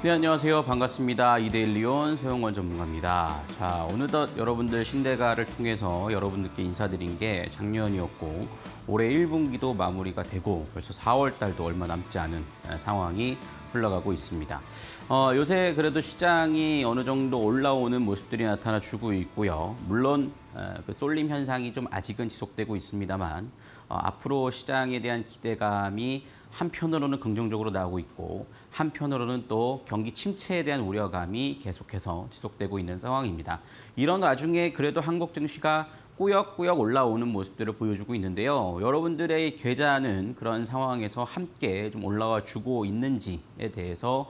네, 안녕하세요. 반갑습니다. 이데일리온 소영원 전문가입니다. 자, 오늘덧 여러분들 신대가를 통해서 여러분들께 인사드린 게 작년이었고 올해 1분기도 마무리가 되고 벌써 4월 달도 얼마 남지 않은 상황이 흘러가고 있습니다. 어, 요새 그래도 시장이 어느 정도 올라오는 모습들이 나타나 주고 있고요. 물론 그 쏠림 현상이 좀 아직은 지속되고 있습니다만 어, 앞으로 시장에 대한 기대감이 한편으로는 긍정적으로 나오고 있고 한편으로는 또 경기 침체에 대한 우려감이 계속해서 지속되고 있는 상황입니다. 이런 와중에 그래도 한국 증시가 꾸역꾸역 올라오는 모습들을 보여주고 있는데요. 여러분들의 계좌는 그런 상황에서 함께 좀 올라와 주고 있는지에 대해서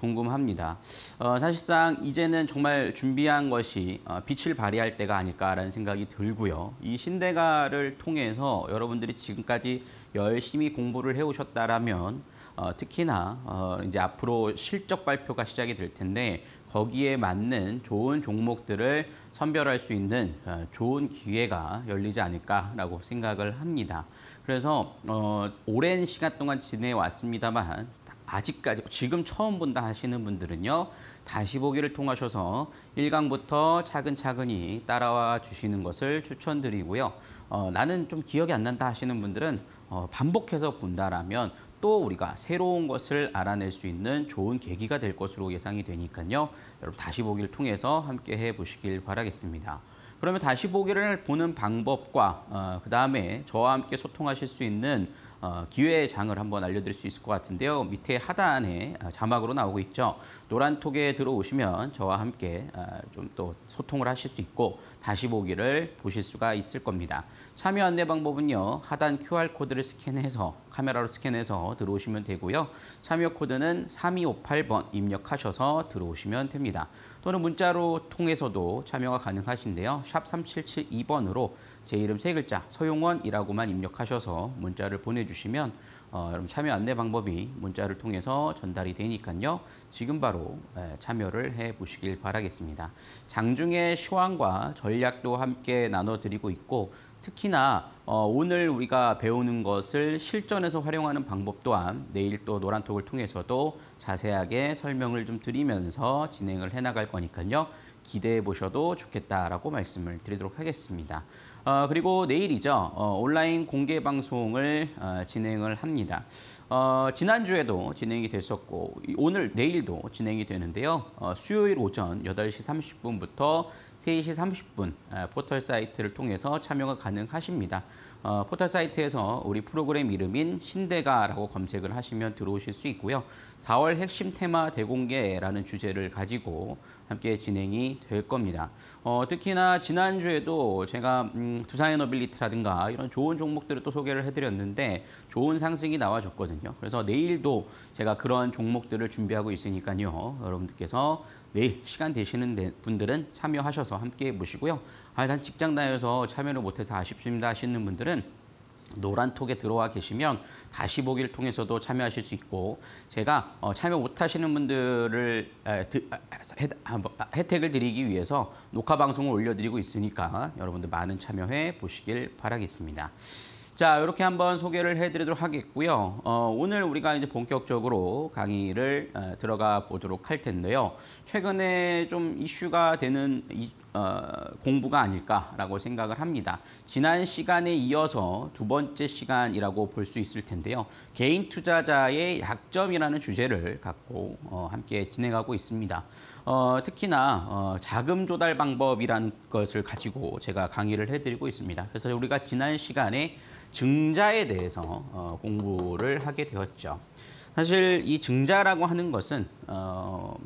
궁금합니다. 어, 사실상 이제는 정말 준비한 것이 어, 빛을 발휘할 때가 아닐까라는 생각이 들고요. 이 신대가를 통해서 여러분들이 지금까지 열심히 공부를 해오셨다라면 어, 특히나 어, 이제 앞으로 실적 발표가 시작이 될 텐데 거기에 맞는 좋은 종목들을 선별할 수 있는 어, 좋은 기회가 열리지 않을까라고 생각을 합니다. 그래서 어, 오랜 시간 동안 지내왔습니다만 아직까지 지금 처음 본다 하시는 분들은요. 다시 보기를 통하셔서 1강부터 차근차근히 따라와 주시는 것을 추천드리고요. 어, 나는 좀 기억이 안 난다 하시는 분들은 어, 반복해서 본다라면 또 우리가 새로운 것을 알아낼 수 있는 좋은 계기가 될 것으로 예상이 되니까요. 여러분 다시 보기를 통해서 함께 해보시길 바라겠습니다. 그러면 다시 보기를 보는 방법과 어, 그다음에 저와 함께 소통하실 수 있는 어, 기회의 장을 한번 알려드릴 수 있을 것 같은데요. 밑에 하단에 어, 자막으로 나오고 있죠. 노란톡에 들어오시면 저와 함께 어, 좀또 소통을 하실 수 있고 다시 보기를 보실 수가 있을 겁니다. 참여 안내 방법은요. 하단 QR코드를 스캔해서 카메라로 스캔해서 들어오시면 되고요. 참여 코드는 3258번 입력하셔서 들어오시면 됩니다. 또는 문자로 통해서도 참여가 가능하신데요. 샵 3772번으로 제 이름 세 글자 서용원이라고만 입력하셔서 문자를 보내주시면 어, 여러분 참여 안내 방법이 문자를 통해서 전달이 되니까요. 지금 바로 참여를 해보시길 바라겠습니다. 장중의 시황과 전략도 함께 나눠드리고 있고 특히나 어, 오늘 우리가 배우는 것을 실전에서 활용하는 방법 또한 내일 또 노란톡을 통해서도 자세하게 설명을 좀 드리면서 진행을 해나갈 거니까요. 기대해 보셔도 좋겠다라고 말씀을 드리도록 하겠습니다. 어, 그리고 내일이죠. 어, 온라인 공개 방송을 어, 진행을 합니다. 어, 지난주에도 진행이 됐었고 오늘 내일도 진행이 되는데요. 어, 수요일 오전 8시 30분부터 3시 30분 아, 포털 사이트를 통해서 참여가 가능하십니다. 어, 포털 사이트에서 우리 프로그램 이름인 신대가라고 검색을 하시면 들어오실 수 있고요. 4월 핵심 테마 대공개라는 주제를 가지고 함께 진행이 될 겁니다. 어, 특히나 지난주에도 제가 음, 두산의 너빌리티라든가 이런 좋은 종목들을 또 소개를 해드렸는데 좋은 상승이 나와줬거든요. 그래서 내일도 제가 그런 종목들을 준비하고 있으니까요. 여러분들께서 내일 시간 되시는 분들은 참여하셔서 함께 보시고요. 아, 난 직장 다녀서 참여를 못해서 아쉽습니다 하시는 분들은 노란톡에 들어와 계시면 다시 보기를 통해서도 참여하실 수 있고 제가 어, 참여 못하시는 분들을 아, 아, 뭐, 아, 혜택을 드리기 위해서 녹화 방송을 올려드리고 있으니까 여러분들 많은 참여해 보시길 바라겠습니다. 자, 이렇게 한번 소개를 해드리도록 하겠고요. 어, 오늘 우리가 이제 본격적으로 강의를 어, 들어가 보도록 할 텐데요. 최근에 좀 이슈가 되는 이, 어, 공부가 아닐까라고 생각을 합니다. 지난 시간에 이어서 두 번째 시간이라고 볼 수 있을 텐데요. 개인 투자자의 약점이라는 주제를 갖고 어, 함께 진행하고 있습니다. 어, 특히나 어, 자금 조달 방법이라는 것을 가지고 제가 강의를 해드리고 있습니다. 그래서 우리가 지난 시간에 증자에 대해서 어, 공부를 하게 되었죠. 사실 이 증자라고 하는 것은 어,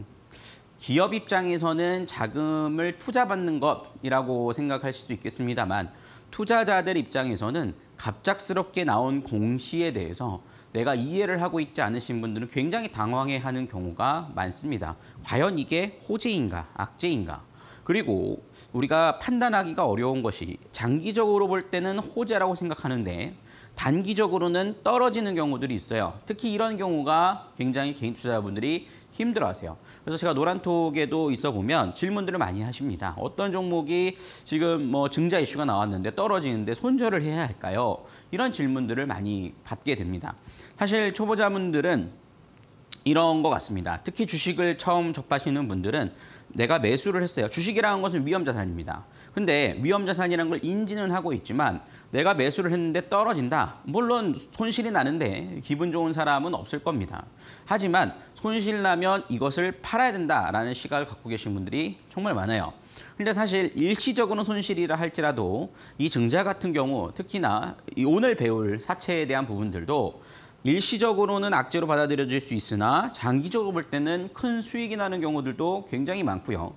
기업 입장에서는 자금을 투자받는 것이라고 생각할 수 있겠습니다만 투자자들 입장에서는 갑작스럽게 나온 공시에 대해서 내가 이해를 하고 있지 않으신 분들은 굉장히 당황해하는 경우가 많습니다. 과연 이게 호재인가 악재인가 그리고 우리가 판단하기가 어려운 것이 장기적으로 볼 때는 호재라고 생각하는데 단기적으로는 떨어지는 경우들이 있어요. 특히 이런 경우가 굉장히 개인 투자자분들이 힘들어하세요. 그래서 제가 노란톡에도 있어 보면 질문들을 많이 하십니다. 어떤 종목이 지금 뭐 증자 이슈가 나왔는데 떨어지는데 손절을 해야 할까요? 이런 질문들을 많이 받게 됩니다. 사실 초보자분들은 이런 것 같습니다. 특히 주식을 처음 접하시는 분들은 내가 매수를 했어요. 주식이라는 것은 위험자산입니다. 근데 위험 자산이라는 걸 인지는 하고 있지만 내가 매수를 했는데 떨어진다. 물론 손실이 나는데 기분 좋은 사람은 없을 겁니다. 하지만 손실 나면 이것을 팔아야 된다라는 시각을 갖고 계신 분들이 정말 많아요. 근데 사실 일시적으로 손실이라 할지라도 이 증자 같은 경우 특히나 오늘 배울 사채에 대한 부분들도 일시적으로는 악재로 받아들여질 수 있으나 장기적으로 볼 때는 큰 수익이 나는 경우들도 굉장히 많고요.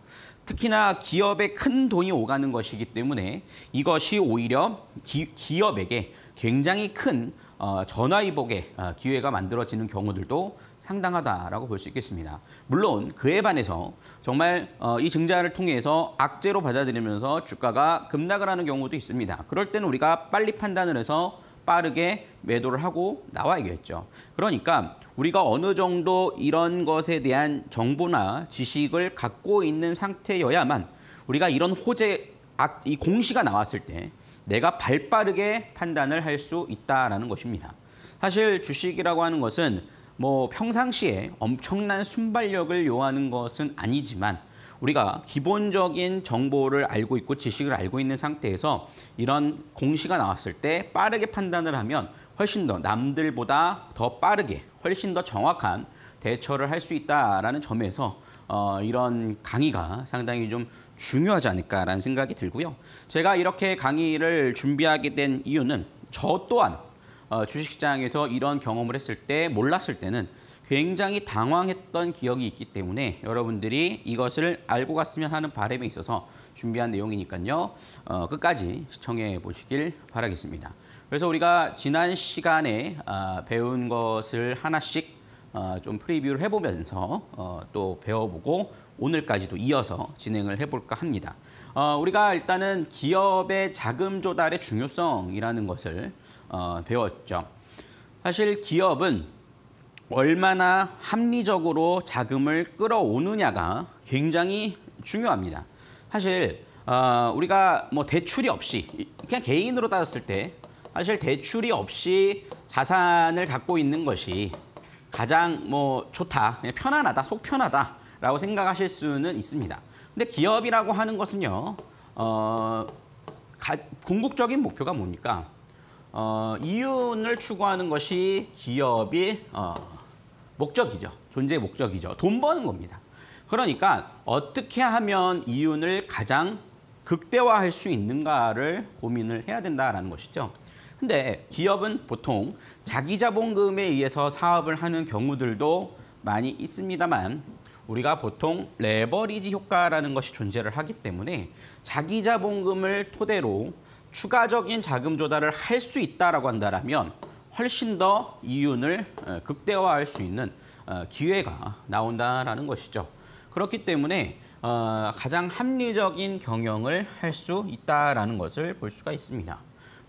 특히나 기업에 큰 돈이 오가는 것이기 때문에 이것이 오히려 기, 업에게 굉장히 큰 어, 전화위복의 어, 기회가 만들어지는 경우들도 상당하다라고 볼 수 있겠습니다. 물론 그에 반해서 정말 어, 이 증자를 통해서 악재로 받아들이면서 주가가 급락을 하는 경우도 있습니다. 그럴 때는 우리가 빨리 판단을 해서 빠르게 매도를 하고 나와야겠죠. 그러니까 우리가 어느 정도 이런 것에 대한 정보나 지식을 갖고 있는 상태여야만 우리가 이런 호재 이 공시가 나왔을 때 내가 발빠르게 판단을 할 수 있다라는 것입니다. 사실 주식이라고 하는 것은 뭐 평상시에 엄청난 순발력을 요하는 것은 아니지만 우리가 기본적인 정보를 알고 있고 지식을 알고 있는 상태에서 이런 공시가 나왔을 때 빠르게 판단을 하면 훨씬 더 남들보다 더 빠르게 훨씬 더 정확한 대처를 할 수 있다라는 점에서 어, 이런 강의가 상당히 좀 중요하지 않을까라는 생각이 들고요. 제가 이렇게 강의를 준비하게 된 이유는 저 또한 어, 주식시장에서 이런 경험을 했을 때 몰랐을 때는 굉장히 당황했던 기억이 있기 때문에 여러분들이 이것을 알고 갔으면 하는 바람에 있어서 준비한 내용이니까요. 어, 끝까지 시청해 보시길 바라겠습니다. 그래서 우리가 지난 시간에 어, 배운 것을 하나씩 어, 좀 프리뷰를 해보면서 어, 또 배워보고 오늘까지도 이어서 진행을 해볼까 합니다. 어, 우리가 일단은 기업의 자금 조달의 중요성이라는 것을 어, 배웠죠. 사실 기업은 얼마나 합리적으로 자금을 끌어오느냐가 굉장히 중요합니다. 사실 어, 우리가 뭐 대출이 없이 그냥 개인으로 따졌을 때 사실 대출이 없이 자산을 갖고 있는 것이 가장 뭐 좋다, 그냥 편안하다, 속 편하다라고 생각하실 수는 있습니다. 근데 기업이라고 하는 것은요, 어, 가, 궁극적인 목표가 뭡니까? 어, 이윤을 추구하는 것이 기업이 어, 목적이죠. 존재의 목적이죠. 돈 버는 겁니다. 그러니까 어떻게 하면 이윤을 가장 극대화할 수 있는가를 고민을 해야 된다라는 것이죠. 근데 기업은 보통 자기 자본금에 의해서 사업을 하는 경우들도 많이 있습니다만 우리가 보통 레버리지 효과라는 것이 존재를 하기 때문에 자기 자본금을 토대로 추가적인 자금 조달을 할 수 있다라고 한다면 훨씬 더 이윤을 어, 극대화할 수 있는 어, 기회가 나온다라는 것이죠. 그렇기 때문에 어, 가장 합리적인 경영을 할 수 있다라는 것을 볼 수가 있습니다.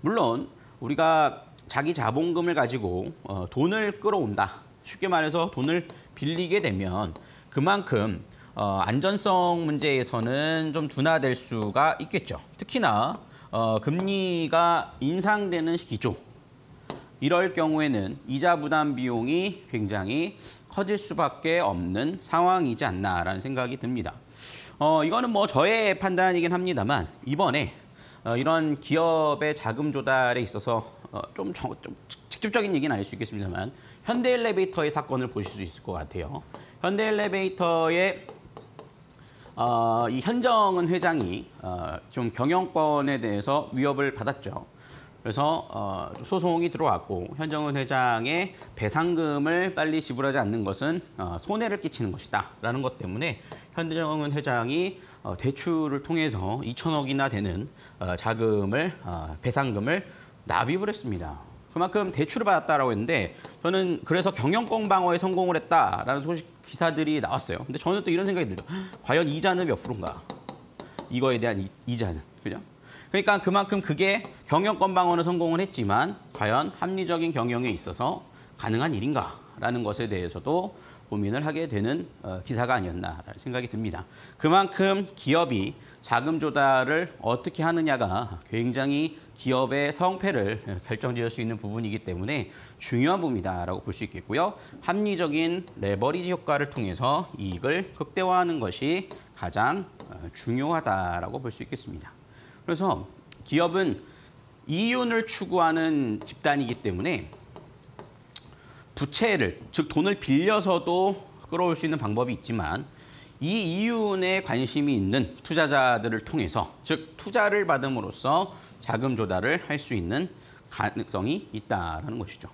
물론 우리가 자기 자본금을 가지고 돈을 끌어온다. 쉽게 말해서 돈을 빌리게 되면 그만큼 안전성 문제에서는 좀 둔화될 수가 있겠죠. 특히나 금리가 인상되는 시기죠. 이럴 경우에는 이자 부담 비용이 굉장히 커질 수밖에 없는 상황이지 않나라는 생각이 듭니다. 어, 이거는 뭐 저의 판단이긴 합니다만 이번에 어, 이런 기업의 자금 조달에 있어서 어, 좀, 정, 좀 직접적인 얘기는 아닐 수 있겠습니다만 현대 엘리베이터의 사건을 보실 수 있을 것 같아요. 현대 엘리베이터의 어, 이 현정은 회장이 어, 좀 경영권에 대해서 위협을 받았죠. 그래서 어, 소송이 들어왔고 현정은 회장의 배상금을 빨리 지불하지 않는 것은 어, 손해를 끼치는 것이다라는 것 때문에 현정은 회장이 어, 대출을 통해서 2천억이나 되는 어, 자금을 어, 배상금을 납입을 했습니다. 그만큼 대출을 받았다라고 했는데 저는 그래서 경영권 방어에 성공을 했다라는 소식 기사들이 나왔어요. 근데 저는 또 이런 생각이 들죠. 과연 이자는 몇 프로인가? 이거에 대한 이, 이자는 그죠? 그러니까 그만큼 그게 경영 권방어는 성공을 했지만 과연 합리적인 경영에 있어서 가능한 일인가라는 것에 대해서도 고민을 하게 되는 어, 기사가 아니었나라는 생각이 듭니다. 그만큼 기업이 자금 조달을 어떻게 하느냐가 굉장히 기업의 성패를 예, 결정지을 수 있는 부분이기 때문에 중요한 부분이다라고 볼 수 있겠고요. 합리적인 레버리지 효과를 통해서 이익을 극대화하는 것이 가장 어, 중요하다라고 볼 수 있겠습니다. 그래서 기업은 이윤을 추구하는 집단이기 때문에 부채를, 즉 돈을 빌려서도 끌어올 수 있는 방법이 있지만 이 이윤에 관심이 있는 투자자들을 통해서 즉 투자를 받음으로써 자금 조달을 할 수 있는 가능성이 있다는 것이죠.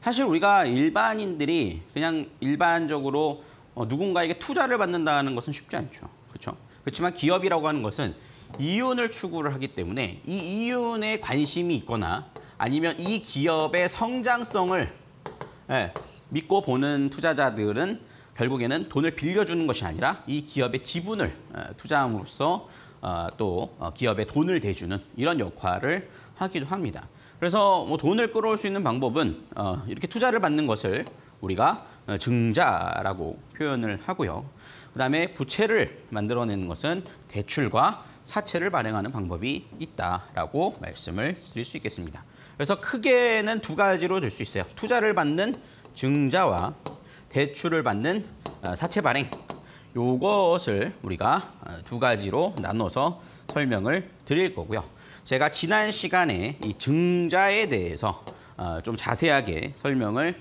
사실 우리가 일반인들이 그냥 일반적으로 어, 누군가에게 투자를 받는다는 것은 쉽지 않죠. 그렇죠? 그렇지만 기업이라고 하는 것은 이윤을 추구를 하기 때문에 이 이윤에 관심이 있거나 아니면 이 기업의 성장성을 예, 믿고 보는 투자자들은 결국에는 돈을 빌려주는 것이 아니라 이 기업의 지분을 예, 투자함으로써 어, 또 어, 기업의 돈을 대주는 이런 역할을 하기도 합니다. 그래서 뭐 돈을 끌어올 수 있는 방법은 어, 이렇게 투자를 받는 것을 우리가 어, 증자라고 표현을 하고요. 그다음에 부채를 만들어내는 것은 대출과 사채를 발행하는 방법이 있다라고 말씀을 드릴 수 있겠습니다. 그래서 크게는 두 가지로 될 수 있어요. 투자를 받는 증자와 대출을 받는 어, 사채 발행 요것을 우리가 어, 두 가지로 나눠서 설명을 드릴 거고요. 제가 지난 시간에 이 증자에 대해서 어, 좀 자세하게 설명을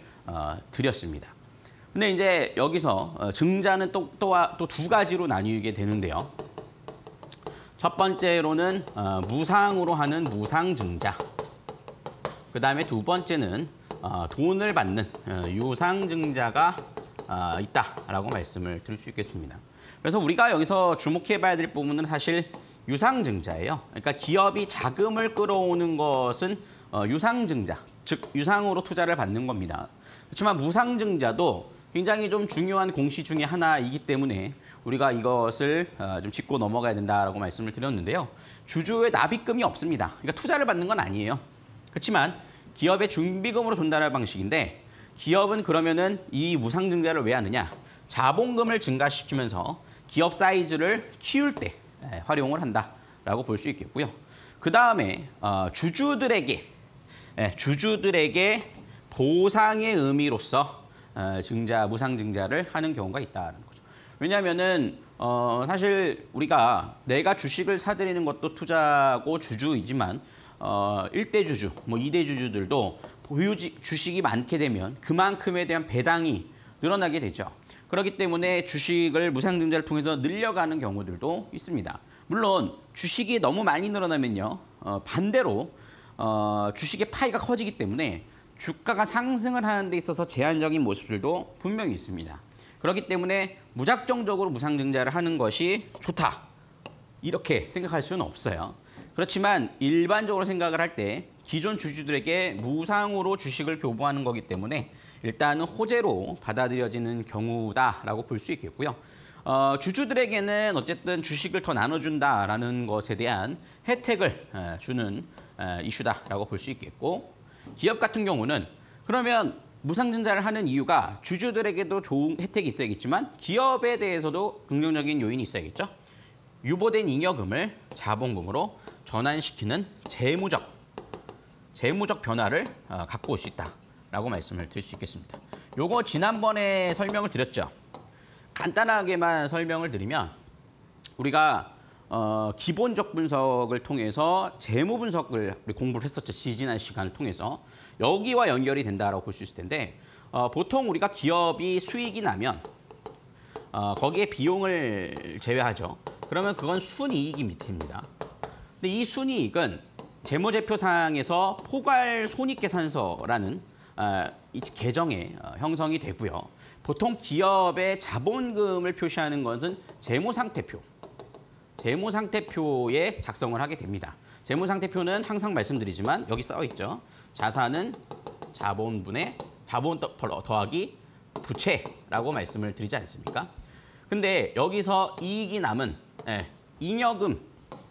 드렸습니다. 근데 이제 여기서 증자는 또또두 가지로 나뉘게 되는데요. 첫 번째로는 어, 무상으로 하는 무상증자. 그 다음에 두 번째는 어, 돈을 받는 어, 유상증자가 어, 있다라고 말씀을 드릴 수 있겠습니다. 그래서 우리가 여기서 주목해봐야 될 부분은 사실 유상증자예요. 그러니까 기업이 자금을 끌어오는 것은 어, 유상증자, 즉 유상으로 투자를 받는 겁니다. 그렇지만 무상증자도 굉장히 좀 중요한 공시 중의 하나이기 때문에 우리가 이것을 어, 좀 짚고 넘어가야 된다라고 말씀을 드렸는데요. 주주의 납입금이 없습니다. 그러니까 투자를 받는 건 아니에요. 그렇지만 기업의 준비금으로 전달할 방식인데 기업은 그러면은 이 무상 증자를 왜 하느냐? 자본금을 증가시키면서 기업 사이즈를 키울 때 예, 활용을 한다라고 볼 수 있겠고요. 그 다음에 어, 주주들에게 예, 주주들에게 보상의 의미로서 어, 증자 무상 증자를 하는 경우가 있다는 거. 왜냐하면은 어, 사실 우리가 내가 주식을 사들이는 것도 투자고 주주이지만 어, 1대 주주, 뭐 2대 주주들도 보유 주식이 많게 되면 그만큼에 대한 배당이 늘어나게 되죠. 그렇기 때문에 주식을 무상증자를 통해서 늘려가는 경우들도 있습니다. 물론 주식이 너무 많이 늘어나면요. 어, 반대로 어, 주식의 파이가 커지기 때문에 주가가 상승을 하는 데 있어서 제한적인 모습들도 분명히 있습니다. 그렇기 때문에 무작정적으로 무상증자를 하는 것이 좋다. 이렇게 생각할 수는 없어요. 그렇지만 일반적으로 생각을 할 때 기존 주주들에게 무상으로 주식을 교부하는 거기 때문에 일단은 호재로 받아들여지는 경우다라고 볼 수 있겠고요. 어, 주주들에게는 어쨌든 주식을 더 나눠준다라는 것에 대한 혜택을 주는 이슈다라고 볼 수 있겠고 기업 같은 경우는 그러면 무상증자를 하는 이유가 주주들에게도 좋은 혜택이 있어야겠지만 기업에 대해서도 긍정적인 요인이 있어야겠죠. 유보된 잉여금을 자본금으로 전환시키는 재무적, 재무적 변화를 어, 갖고 올 수 있다라고 말씀을 드릴 수 있겠습니다. 요거 지난번에 설명을 드렸죠. 간단하게만 설명을 드리면 우리가 어, 기본적 분석을 통해서 재무 분석을 우리 공부를 했었죠. 지지난 시간을 통해서. 여기와 연결이 된다고볼 수 있을 텐데 어, 보통 우리가 기업이 수익이 나면 어, 거기에 비용을 제외하죠. 그러면 그건 순이익이 밑입니다. 근데 이 순이익은 재무제표상에서 포괄 손익계산서라는 어, 계정에 어, 형성이 되고요. 보통 기업의 자본금을 표시하는 것은 재무상태표, 재무상태표에 작성을 하게 됩니다. 재무상태표는 항상 말씀드리지만 여기 써있죠. 자산은 자본분의 자본 더하기 부채라고 말씀을 드리지 않습니까? 근데 여기서 이익이 남은 예, 잉여금,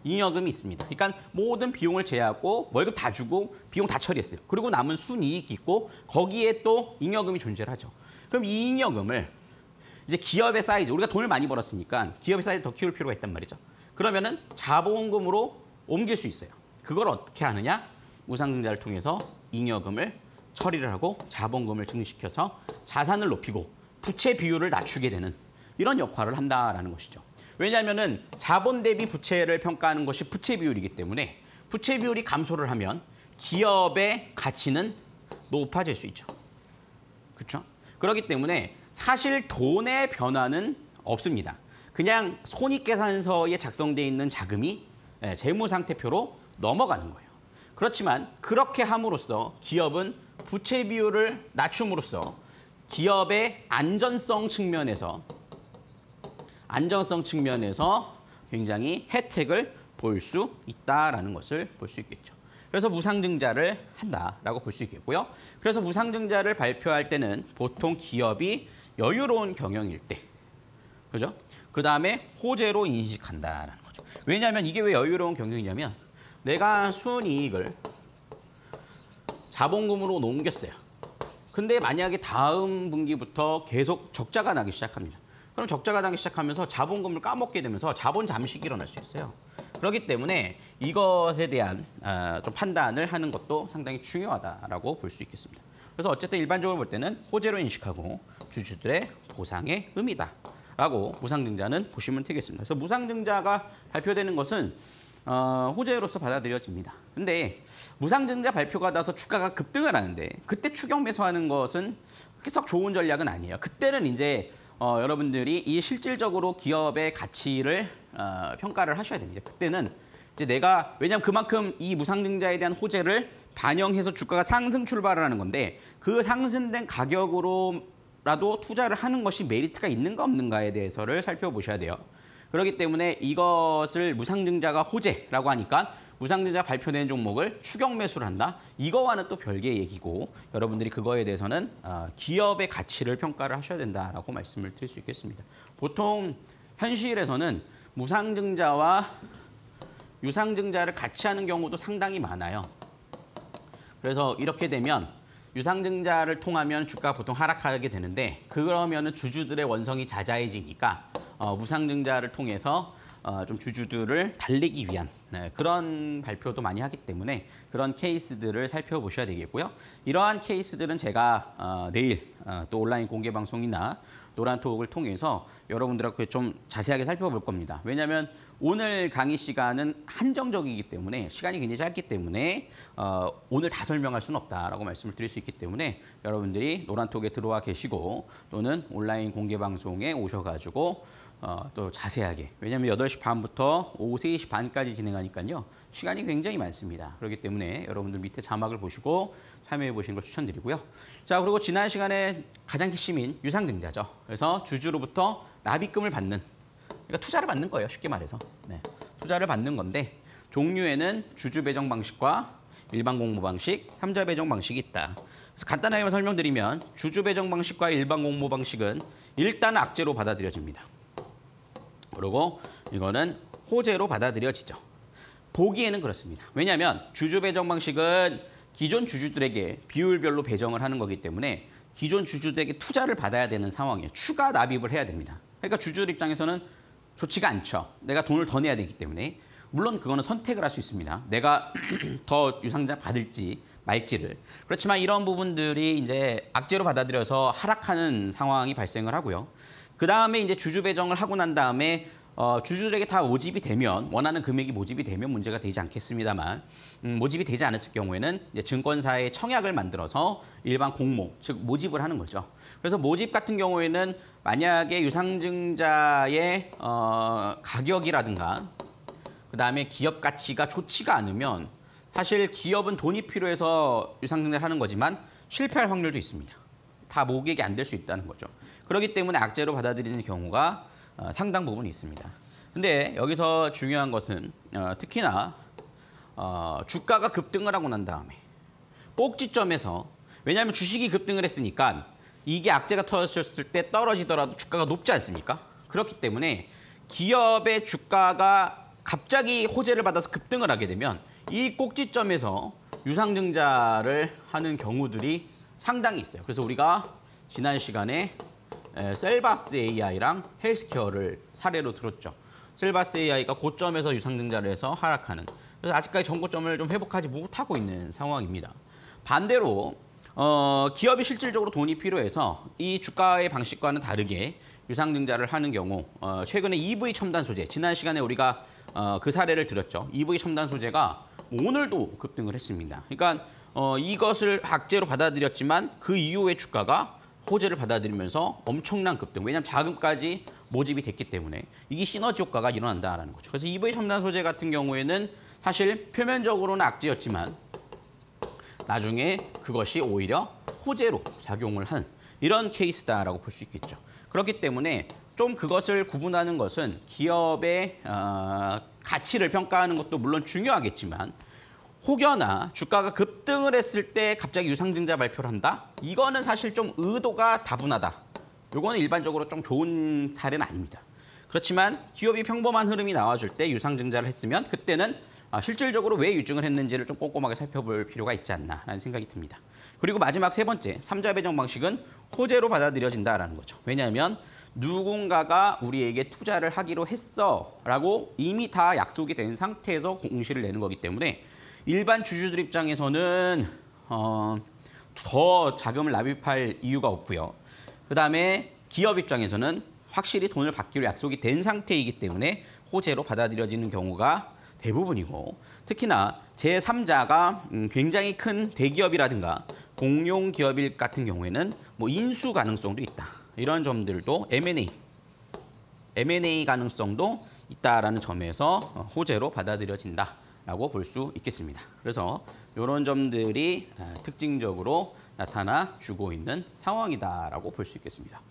잉여금이 있습니다. 그러니까 모든 비용을 제외하고 월급 다 주고 비용 다 처리했어요. 그리고 남은 순이익이 있고 거기에 또 잉여금이 존재를 하죠. 그럼 이 잉여금을 이제 기업의 사이즈, 우리가 돈을 많이 벌었으니까 기업의 사이즈 더 키울 필요가 있단 말이죠. 그러면은 자본금으로 옮길 수 있어요. 그걸 어떻게 하느냐? 우상증자를 통해서 잉여금을 처리를 하고 자본금을 증시켜서 자산을 높이고 부채 비율을 낮추게 되는 이런 역할을 한다라는 것이죠. 왜냐하면 자본 대비 부채를 평가하는 것이 부채 비율이기 때문에 부채 비율이 감소를 하면 기업의 가치는 높아질 수 있죠. 그렇죠? 그렇기 때문에 사실 돈의 변화는 없습니다. 그냥 손익계산서에 작성돼 있는 자금이 예, 재무상태표로 넘어가는 거예요. 그렇지만 그렇게 함으로써 기업은 부채 비율을 낮춤으로써 기업의 안전성 측면에서 안전성 측면에서 굉장히 혜택을 볼 수 있다라는 것을 볼 수 있겠죠. 그래서 무상증자를 한다라고 볼 수 있겠고요. 그래서 무상증자를 발표할 때는 보통 기업이 여유로운 경영일 때, 그죠? 그 다음에 호재로 인식한다라는. 왜냐하면 이게 왜 여유로운 경영이냐면 내가 순이익을 자본금으로 넘겼어요. 근데 만약에 다음 분기부터 계속 적자가 나기 시작합니다. 그럼 적자가 나기 시작하면서 자본금을 까먹게 되면서 자본 잠식이 일어날 수 있어요. 그렇기 때문에 이것에 대한 아, 좀 판단을 하는 것도 상당히 중요하다고볼 수 있겠습니다. 그래서 어쨌든 일반적으로 볼 때는 호재로 인식하고 주주들의 보상의 의미다. 라고 무상증자는 보시면 되겠습니다. 그래서 무상증자가 발표되는 것은 어, 호재로서 받아들여집니다. 근데 무상증자 발표가 나서 주가가 급등을 하는데 그때 추경 매수하는 것은 그렇게 썩 좋은 전략은 아니에요. 그때는 이제 어, 여러분들이 이 실질적으로 기업의 가치를 어, 평가를 하셔야 됩니다. 그때는 이제 내가 왜냐하면 그만큼 이 무상증자에 대한 호재를 반영해서 주가가 상승 출발을 하는 건데 그 상승된 가격으로 라도 투자를 하는 것이 메리트가 있는가 없는가에 대해서를 살펴보셔야 돼요. 그렇기 때문에 이것을 무상증자가 호재라고 하니까 무상증자 발표된 종목을 추격 매수를 한다. 이거와는 또 별개의 얘기고 여러분들이 그거에 대해서는 어, 기업의 가치를 평가를 하셔야 된다라고 말씀을 드릴 수 있겠습니다. 보통 현실에서는 무상증자와 유상증자를 같이 하는 경우도 상당히 많아요. 그래서 이렇게 되면 유상증자를 통하면 주가가 보통 하락하게 되는데 그러면 주주들의 원성이 자자해지니까 어, 무상증자를 통해서 어, 좀 주주들을 달리기 위한 네, 그런 발표도 많이 하기 때문에 그런 케이스들을 살펴보셔야 되겠고요. 이러한 케이스들은 제가 어, 내일 어, 또 온라인 공개 방송이나 노란톡을 통해서 여러분들하고 좀 자세하게 살펴볼 겁니다. 왜냐하면 오늘 강의 시간은 한정적이기 때문에 시간이 굉장히 짧기 때문에 어, 오늘 다 설명할 수는 없다라고 말씀을 드릴 수 있기 때문에 여러분들이 노란톡에 들어와 계시고 또는 온라인 공개 방송에 오셔가지고 어, 또 자세하게. 왜냐하면 8시 반부터 오후 3시 반까지 진행하니까요. 시간이 굉장히 많습니다. 그렇기 때문에 여러분들 밑에 자막을 보시고 참여해 보시는 걸 추천드리고요. 자, 그리고 지난 시간에 가장 핵심인 유상증자죠. 그래서 주주로부터 납입금을 받는, 그러니까 투자를 받는 거예요. 쉽게 말해서. 네, 투자를 받는 건데 종류에는 주주 배정 방식과 일반 공모 방식, 삼자 배정 방식이 있다. 그래서 간단하게 설명드리면 주주 배정 방식과 일반 공모 방식은 일단 악재로 받아들여집니다. 그리고 이거는 호재로 받아들여지죠. 보기에는 그렇습니다. 왜냐하면 주주 배정 방식은 기존 주주들에게 비율별로 배정을 하는 거기 때문에 기존 주주들에게 투자를 받아야 되는 상황이에요. 추가 납입을 해야 됩니다. 그러니까 주주들 입장에서는 좋지가 않죠. 내가 돈을 더 내야 되기 때문에. 물론 그거는 선택을 할 수 있습니다. 내가 더 유상자 받을지 말지를. 그렇지만 이런 부분들이 이제 악재로 받아들여서 하락하는 상황이 발생을 하고요. 그 다음에 이제 주주 배정을 하고 난 다음에 어, 주주들에게 다 모집이 되면 원하는 금액이 모집이 되면 문제가 되지 않겠습니다만 음, 모집이 되지 않았을 경우에는 이제 증권사의 청약을 만들어서 일반 공모 즉 모집을 하는 거죠. 그래서 모집 같은 경우에는 만약에 유상증자의 어, 가격이라든가 그다음에 기업 가치가 좋지가 않으면 사실 기업은 돈이 필요해서 유상증자를 하는 거지만 실패할 확률도 있습니다. 다 모객이 안 될 수 있다는 거죠. 그렇기 때문에 악재로 받아들이는 경우가 어, 상당 부분 있습니다. 근데 여기서 중요한 것은 어, 특히나 어, 주가가 급등을 하고 난 다음에 꼭지점에서 왜냐하면 주식이 급등을 했으니까 이게 악재가 터졌을 때 떨어지더라도 주가가 높지 않습니까? 그렇기 때문에 기업의 주가가 갑자기 호재를 받아서 급등을 하게 되면 이 꼭지점에서 유상증자를 하는 경우들이 상당히 있어요. 그래서 우리가 지난 시간에 예, 셀바스 AI랑 헬스케어를 사례로 들었죠. 셀바스 AI가 고점에서 유상증자를 해서 하락하는 그래서 아직까지 전고점을 좀 회복하지 못하고 있는 상황입니다. 반대로 어, 기업이 실질적으로 돈이 필요해서 이 주가의 방식과는 다르게 유상증자를 하는 경우 어, 최근에 EV 첨단 소재 지난 시간에 우리가 어, 그 사례를 들었죠. EV 첨단 소재가 오늘도 급등을 했습니다. 그러니까 어, 이것을 악재로 받아들였지만 그 이후에 주가가 호재를 받아들이면서 엄청난 급등. 왜냐하면 자금까지 모집이 됐기 때문에 이게 시너지 효과가 일어난다라는 거죠. 그래서 EV 첨단 소재 같은 경우에는 사실 표면적으로는 악재였지만 나중에 그것이 오히려 호재로 작용을 한 이런 케이스다라고 볼 수 있겠죠. 그렇기 때문에 좀 그것을 구분하는 것은 기업의 어, 가치를 평가하는 것도 물론 중요하겠지만 혹여나 주가가 급등을 했을 때 갑자기 유상증자 발표를 한다? 이거는 사실 좀 의도가 다분하다. 이거는 일반적으로 좀 좋은 사례는 아닙니다. 그렇지만 기업이 평범한 흐름이 나와줄 때 유상증자를 했으면 그때는 아, 실질적으로 왜 유증을 했는지를 좀 꼼꼼하게 살펴볼 필요가 있지 않나라는 생각이 듭니다. 그리고 마지막 세 번째, 삼자 배정 방식은 호재로 받아들여진다라는 거죠. 왜냐하면 누군가가 우리에게 투자를 하기로 했어라고 이미 다 약속이 된 상태에서 공시를 내는 거기 때문에 일반 주주들 입장에서는 어, 더 자금을 납입할 이유가 없고요. 그다음에 기업 입장에서는 확실히 돈을 받기로 약속이 된 상태이기 때문에 호재로 받아들여지는 경우가 대부분이고 특히나 제3자가 음, 굉장히 큰 대기업이라든가 공용 기업일 같은 경우에는 뭐 인수 가능성도 있다. 이런 점들도 M&A, M&A 가능성도 있다라는 점에서 어, 호재로 받아들여진다. 라고 볼 수 있겠습니다. 그래서 이런 점들이 특징적으로 나타나 주고 있는 상황이다라고 볼 수 있겠습니다.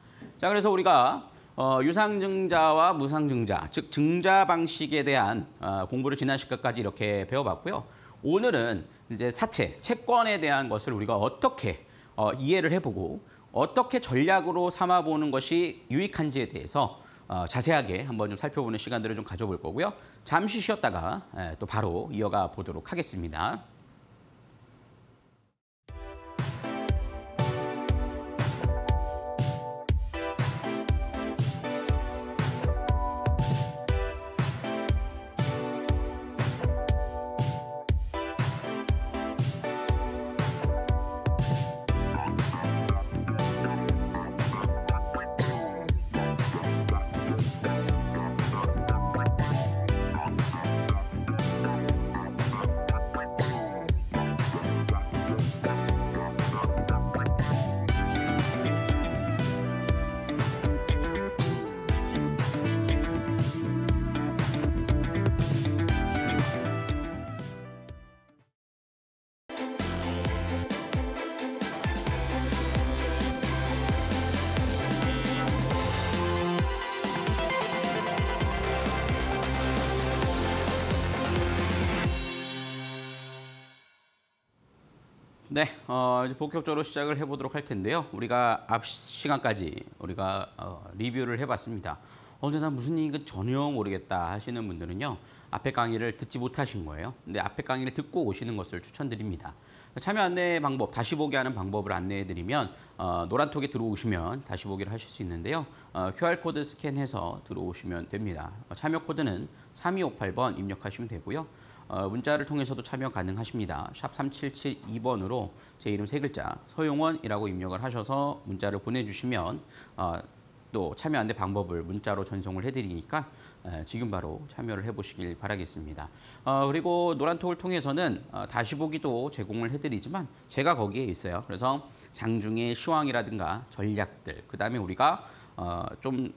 자, 그래서 우리가 어, 유상증자와 무상증자, 즉 증자 방식에 대한 어, 공부를 지난 시간까지 이렇게 배워봤고요. 오늘은 이제 사채, 채권에 대한 것을 우리가 어떻게 어, 이해를 해보고 어떻게 전략으로 삼아보는 것이 유익한지에 대해서 어, 자세하게 한번 좀 살펴보는 시간들을 좀 가져볼 거고요. 잠시 쉬었다가 예, 또 바로 이어가 보도록 하겠습니다. 어, 이제 본격적으로 시작을 해보도록 할 텐데요. 우리가 앞 시간까지 우리가 어, 리뷰를 해봤습니다. 어, 근데 난 무슨 얘기인가 전혀 모르겠다 하시는 분들은요. 앞에 강의를 듣지 못하신 거예요. 근데 앞에 강의를 듣고 오시는 것을 추천드립니다. 참여 안내 방법, 다시 보기 하는 방법을 안내해드리면 어, 노란톡에 들어오시면 다시 보기를 하실 수 있는데요. 어, QR코드 스캔해서 들어오시면 됩니다. 어, 참여 코드는 3258번 입력하시면 되고요. 어, 문자를 통해서도 참여 가능하십니다. 샵 3772번으로 제 이름 세 글자 서용원이라고 입력을 하셔서 문자를 보내주시면 어, 또 참여 안내 방법을 문자로 전송을 해드리니까 지금 바로 참여를 해보시길 바라겠습니다. 어, 그리고 노란톡을 통해서는 다시 보기도 제공을 해드리지만 제가 거기에 있어요. 그래서 장중의 시황이라든가 전략들, 그 다음에 우리가 좀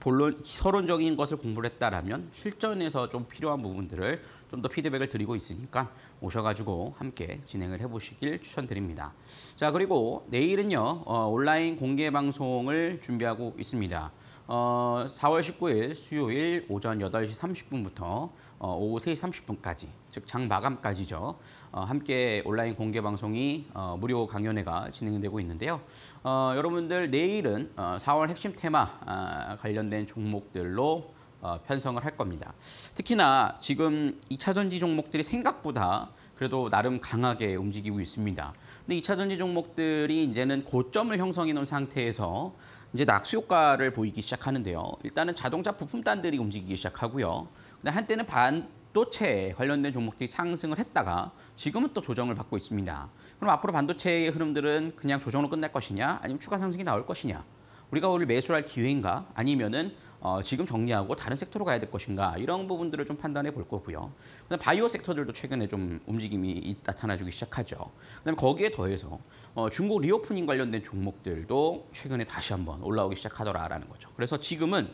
본론 서론적인 것을 공부를 했다라면 실전에서 좀 필요한 부분들을 좀 더 피드백을 드리고 있으니까 오셔가지고 함께 진행을 해보시길 추천드립니다. 자 그리고 내일은요 어, 온라인 공개 방송을 준비하고 있습니다. 어, 4월 19일 수요일 오전 8시 30분부터 어, 오후 3시 30분까지, 즉 장 마감까지죠. 어, 함께 온라인 공개 방송이 어, 무료 강연회가 진행되고 있는데요. 어, 여러분들 내일은 어, 4월 핵심 테마 아, 관련된 종목들로 어, 편성을 할 겁니다. 특히나 지금 2차 전지 종목들이 생각보다 그래도 나름 강하게 움직이고 있습니다. 근데 2차 전지 종목들이 이제는 고점을 형성해 놓은 상태에서 이제 낙수 효과를 보이기 시작하는데요. 일단은 자동차 부품단들이 움직이기 시작하고요. 근데 한때는 반도체 관련된 종목들이 상승을 했다가 지금은 또 조정을 받고 있습니다. 그럼 앞으로 반도체의 흐름들은 그냥 조정으로 끝날 것이냐 아니면 추가 상승이 나올 것이냐 우리가 오늘 매수할 기회인가 아니면은 어, 지금 정리하고 다른 섹터로 가야 될 것인가 이런 부분들을 좀 판단해 볼 거고요. 그다음 바이오 섹터들도 최근에 좀 움직임이 나타나주기 시작하죠. 그다음 거기에 더해서 어, 중국 리오프닝 관련된 종목들도 최근에 다시 한번 올라오기 시작하더라라는 거죠. 그래서 지금은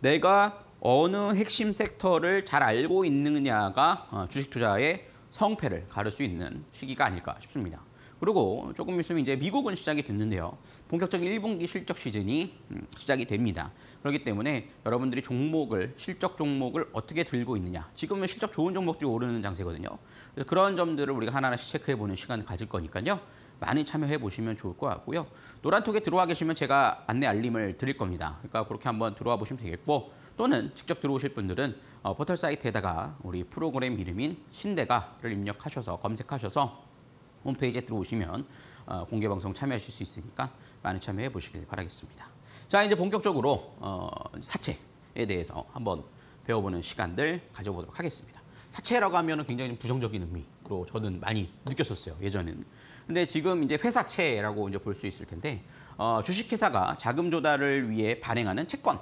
내가 어느 핵심 섹터를 잘 알고 있느냐가 어, 주식 투자의 성패를 가를 수 있는 시기가 아닐까 싶습니다. 그리고 조금 있으면 이제 미국은 시작이 됐는데요. 본격적인 1분기 실적 시즌이 음, 시작이 됩니다. 그렇기 때문에 여러분들이 종목을 실적 종목을 어떻게 들고 있느냐. 지금은 실적 좋은 종목들이 오르는 장세거든요. 그래서 그런 점들을 우리가 하나하나씩 체크해보는 시간을 가질 거니까요. 많이 참여해 보시면 좋을 것 같고요. 노란톡에 들어와 계시면 제가 안내 알림을 드릴 겁니다. 그러니까 그렇게 한번 들어와 보시면 되겠고 또는 직접 들어오실 분들은 어, 포털 사이트에다가 우리 프로그램 이름인 신대가를 입력하셔서 검색하셔서 홈페이지에 들어오시면 어, 공개방송 참여하실 수 있으니까 많은 참여해 보시길 바라겠습니다. 자 이제 본격적으로 어, 사채에 대해서 한번 배워보는 시간들 가져보도록 하겠습니다. 사채라고 하면 굉장히 부정적인 의미로 저는 많이 느꼈었어요 예전에는. 근데 지금 이제 회사채라고 이제 볼 수 있을 텐데 어, 주식회사가 자금 조달을 위해 발행하는 채권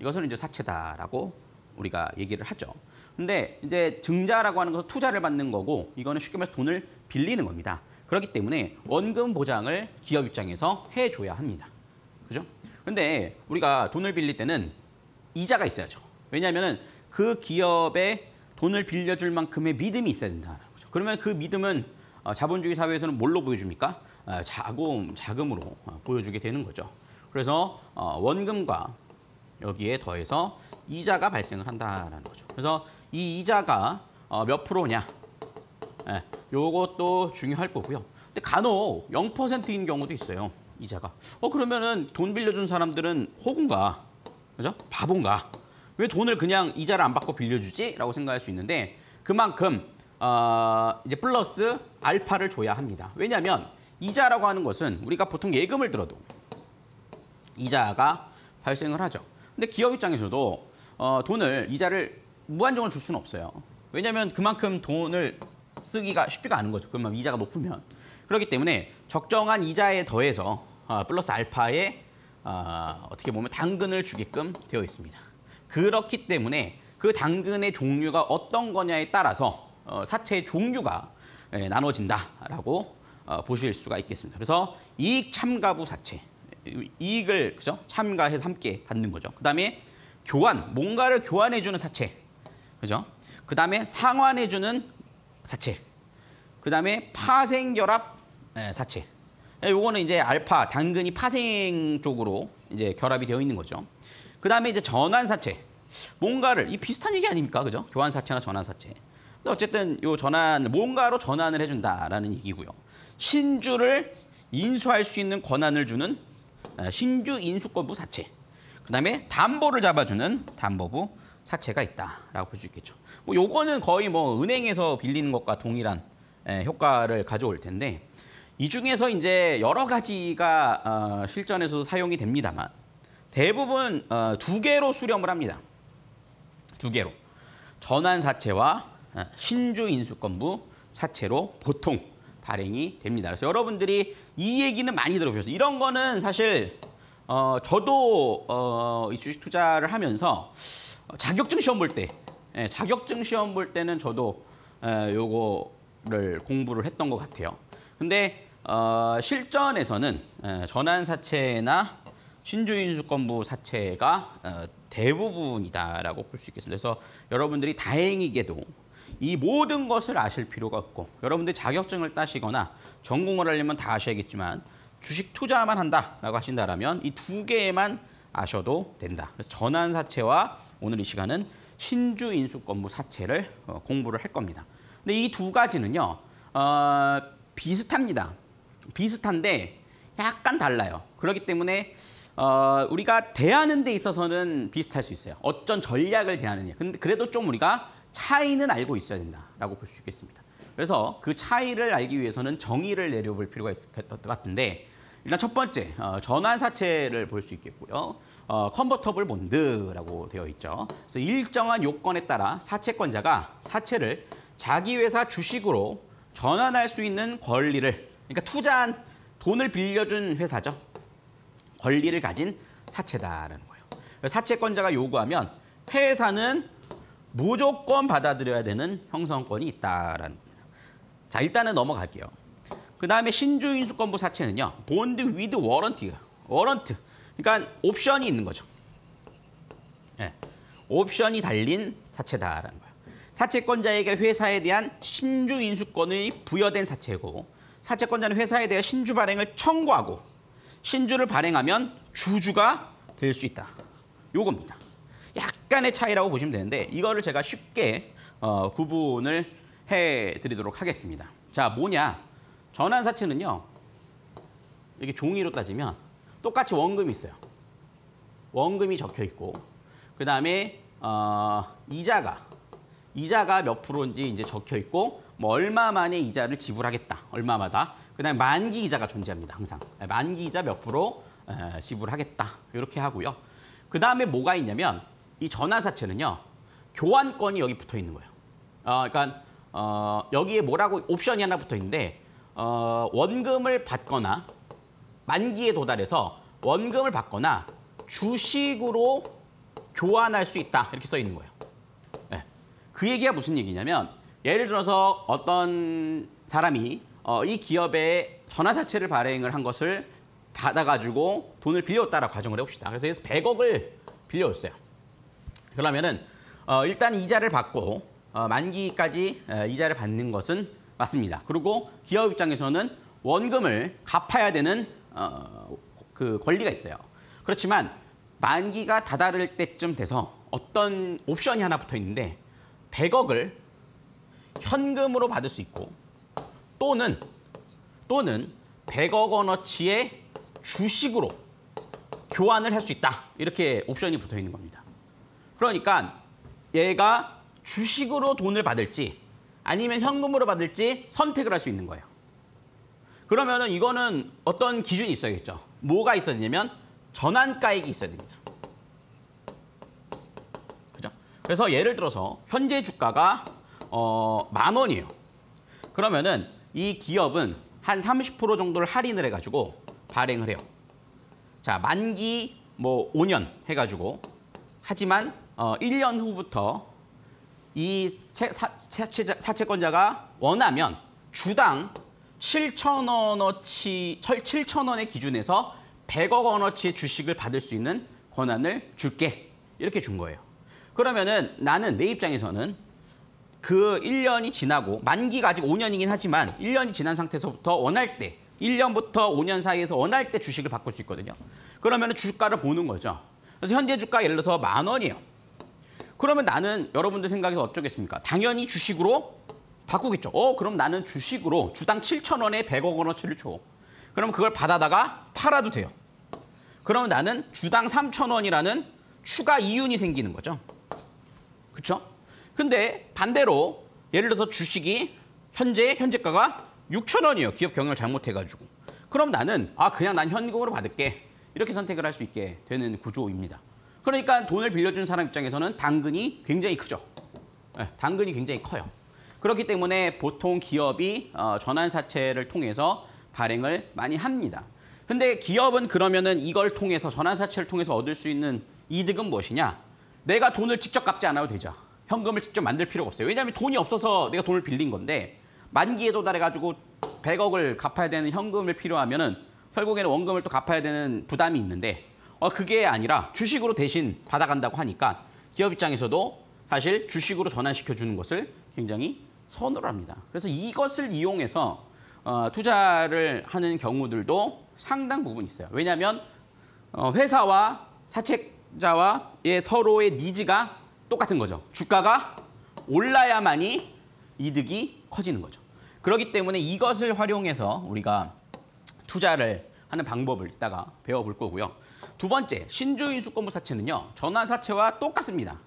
이것은 이제 사채다라고 우리가 얘기를 하죠. 근데 이제 증자라고 하는 것은 투자를 받는 거고 이거는 쉽게 말해서 돈을 빌리는 겁니다. 그렇기 때문에 원금 보장을 기업 입장에서 해줘야 합니다. 그죠? 근데 우리가 돈을 빌릴 때는 이자가 있어야죠. 왜냐하면 그 기업의 돈을 빌려줄 만큼의 믿음이 있어야 된다는 거죠. 그러면 그 믿음은 어, 자본주의 사회에서는 뭘로 보여줍니까? 어, 자금, 자금으로 어, 보여주게 되는 거죠. 그래서 원금과 여기에 더해서 이자가 발생을 한다는 거죠. 그래서 이 이자가 몇 프로냐? 예. 요것도 중요할 거고요. 근데 간혹 0%인 경우도 있어요. 이자가. 어 그러면은 돈 빌려준 사람들은 호구인가? 그죠? 바본가? 왜 돈을 그냥 이자를 안 받고 빌려주지? 라고 생각할 수 있는데 그만큼 어, 이제 플러스 알파를 줘야 합니다. 왜냐하면 이자라고 하는 것은 우리가 보통 예금을 들어도 이자가 발생을 하죠. 근데 기업 입장에서도 어, 돈을 이자를 무한정을줄 수는 없어요. 왜냐하면 그만큼 돈을 쓰기가 쉽지가 않은 거죠. 그러면 이자가 높으면. 그렇기 때문에 적정한 이자에 더해서 어, 플러스 알파에 어, 떻게 보면 당근을 주게끔 되어 있습니다. 그렇기 때문에 그 당근의 종류가 어떤 거냐에 따라서 어, 사채의 종류가 예, 나눠진다라고 어, 보실 수가 있겠습니다. 그래서 이익 참가부 사채 이익을 그죠 참가해서 함께 받는 거죠. 그다음에 교환 뭔가를 교환해주는 사채 그죠. 그다음에 상환해주는 사체. 그 다음에 파생결합 네, 예, 사체. 예, 요거는 이제 알파, 당근이 파생 쪽으로 이제 결합이 되어 있는 거죠. 그 다음에 이제 전환사체. 뭔가를, 이 비슷한 얘기 아닙니까? 그죠? 교환사체나 전환사체. 근데 어쨌든 요 전환, 뭔가로 전환을 해준다라는 얘기고요. 신주를 인수할 수 있는 권한을 주는 예, 신주 인수권부 사체. 그 다음에 담보를 잡아주는 담보부 사체가 있다라고 볼 수 있겠죠. 뭐 요거는 거의 뭐 은행에서 빌리는 것과 동일한 에, 예, 효과를 가져올 텐데 이 중에서 이제 여러 가지가 어, 실전에서 사용이 됩니다만 대부분 어, 두 개로 수렴을 합니다. 두 개로 전환사채와 어, 신주인수권부 사채로 보통 발행이 됩니다. 그래서 여러분들이 이 얘기는 많이 들어보셨어요. 이런 거는 사실 어, 저도 어, 이 주식 투자를 하면서 자격증 시험 볼때 예, 자격증 시험 볼 때는 저도 예, 요거를 공부를 했던 것 같아요. 근데 어, 실전에서는 예, 전환사채나 신주인수권부 사채가 어, 대부분이다라고 볼 수 있겠습니다. 그래서 여러분들이 다행이게도 이 모든 것을 아실 필요가 없고 여러분들이 자격증을 따시거나 전공을 하려면 다 아셔야겠지만 주식 투자만 한다라고 하신다면 이 두개만 아셔도 된다. 그래서 전환사채와 오늘 이 시간은 신주 인수 권부 사채를 어, 공부를 할 겁니다. 근데 이 두 가지는요. 어, 비슷합니다. 비슷한데 약간 달라요. 그렇기 때문에 어, 우리가 대하는 데 있어서는 비슷할 수 있어요. 어떤 전략을 대하느냐. 근데 그래도 좀 우리가 차이는 알고 있어야 된다라고 볼 수 있겠습니다. 그래서 그 차이를 알기 위해서는 정의를 내려볼 필요가 있을 것 같은데 일단 첫 번째 어, 전환사채를 볼 수 있겠고요. 어, 컨버터블 본드라고 되어 있죠. 그래서 일정한 요건에 따라 사채권자가 사채를 자기 회사 주식으로 전환할 수 있는 권리를 그러니까 투자한 돈을 빌려준 회사죠. 권리를 가진 사채다라는 거예요. 사채권자가 요구하면 회사는 무조건 받아들여야 되는 형성권이 있다라는 거예요. 자 일단은 넘어갈게요. 그 다음에 신주인수권부 사채는요. 본드 위드 워런티, 워런트. 그러니까 옵션이 있는 거죠. 네. 옵션이 달린 사채다라는 거예요. 사채권자에게 회사에 대한 신주 인수권이 부여된 사채고 사채권자는 회사에 대해 신주 발행을 청구하고 신주를 발행하면 주주가 될 수 있다. 요겁니다. 약간의 차이라고 보시면 되는데 이거를 제가 쉽게 어, 구분을 해드리도록 하겠습니다. 자, 뭐냐. 전환사채는요. 이게 종이로 따지면 똑같이 원금이 있어요. 원금이 적혀 있고 그 다음에 어, 이자가 이자가 몇 프로인지 이제 적혀 있고 뭐 얼마만에 이자를 지불하겠다 얼마마다 그다음에 만기 이자가 존재합니다 항상 네, 만기 이자 몇 프로 에, 지불하겠다 이렇게 하고요 그다음에 뭐가 있냐면 이 전화사채는요 교환권이 여기 붙어 있는 거예요 어, 그러니까 어, 여기에 뭐라고 옵션이 하나 붙어 있는데 어, 원금을 받거나 만기에 도달해서 원금을 받거나 주식으로 교환할 수 있다. 이렇게 써 있는 거예요. 네. 그 얘기가 무슨 얘기냐면 예를 들어서 어떤 사람이 어, 이 기업에 전화사채를 발행을 한 것을 받아가지고 돈을 빌려왔다라고 가정을 해봅시다. 그래서 100억을 빌려왔어요. 그러면은 어, 일단 이자를 받고 어, 만기까지 에, 이자를 받는 것은 맞습니다. 그리고 기업 입장에서는 원금을 갚아야 되는 어, 그 권리가 있어요. 그렇지만 만기가 다다를 때쯤 돼서 어떤 옵션이 하나 붙어 있는데 100억을 현금으로 받을 수 있고 또는 또는 100억 원어치의 주식으로 교환을 할 수 있다. 이렇게 옵션이 붙어 있는 겁니다. 그러니까 얘가 주식으로 돈을 받을지 아니면 현금으로 받을지 선택을 할 수 있는 거예요. 그러면은 이거는 어떤 기준이 있어야겠죠. 뭐가 있었냐면 전환가액이 있어야 됩니다. 그죠? 그래서 예를 들어서 현재 주가가 어, 만 원이에요. 그러면은 이 기업은 한 30% 정도를 할인을 해가지고 발행을 해요. 자, 만기 뭐 5년 해가지고 하지만 어, 1년 후부터 이 사채권자가 원하면 주당 7천 원어치 7천 원의 기준에서 100억 원어치의 주식을 받을 수 있는 권한을 줄게 이렇게 준 거예요. 그러면은 나는 내 입장에서는 그 1년이 지나고 만기가 아직 5년이긴 하지만 1년이 지난 상태에서부터 원할 때 1년부터 5년 사이에서 원할 때 주식을 바꿀 수 있거든요. 그러면 주가를 보는 거죠. 그래서 현재 주가 예를 들어서 만 원이에요. 그러면 나는 여러분들 생각에서 어쩌겠습니까? 당연히 주식으로 바꾸겠죠. 어, 그럼 나는 주식으로 주당 7천 원에 100억 원어치를 줘. 그럼 그걸 받아다가 팔아도 돼요. 그럼 나는 주당 3천 원이라는 추가 이윤이 생기는 거죠. 그렇죠? 근데 반대로 예를 들어서 주식이 현재 현재가가 6천 원이에요. 기업 경영을 잘못해가지고. 그럼 나는 아 그냥 난 현금으로 받을게. 이렇게 선택을 할 수 있게 되는 구조입니다. 그러니까 돈을 빌려준 사람 입장에서는 당근이 굉장히 크죠. 네, 당근이 굉장히 커요. 그렇기 때문에 보통 기업이 어, 전환사채를 통해서 발행을 많이 합니다. 근데 기업은 그러면은 이걸 통해서 전환사채를 통해서 얻을 수 있는 이득은 무엇이냐? 내가 돈을 직접 갚지 않아도 되죠. 현금을 직접 만들 필요가 없어요. 왜냐하면 돈이 없어서 내가 돈을 빌린 건데 만기에 도달해가지고 100억을 갚아야 되는 현금을 필요하면은 결국에는 원금을 또 갚아야 되는 부담이 있는데 어, 그게 아니라 주식으로 대신 받아간다고 하니까 기업 입장에서도 사실 주식으로 전환시켜주는 것을 굉장히 선호를 합니다. 그래서 이것을 이용해서 어, 투자를 하는 경우들도 상당 부분 있어요. 왜냐하면 어, 회사와 사채자와의 서로의 니즈가 똑같은 거죠. 주가가 올라야만이 이득이 커지는 거죠. 그렇기 때문에 이것을 활용해서 우리가 투자를 하는 방법을 이따가 배워볼 거고요. 두 번째, 신주인수권부 사채는요. 전환사채와 똑같습니다.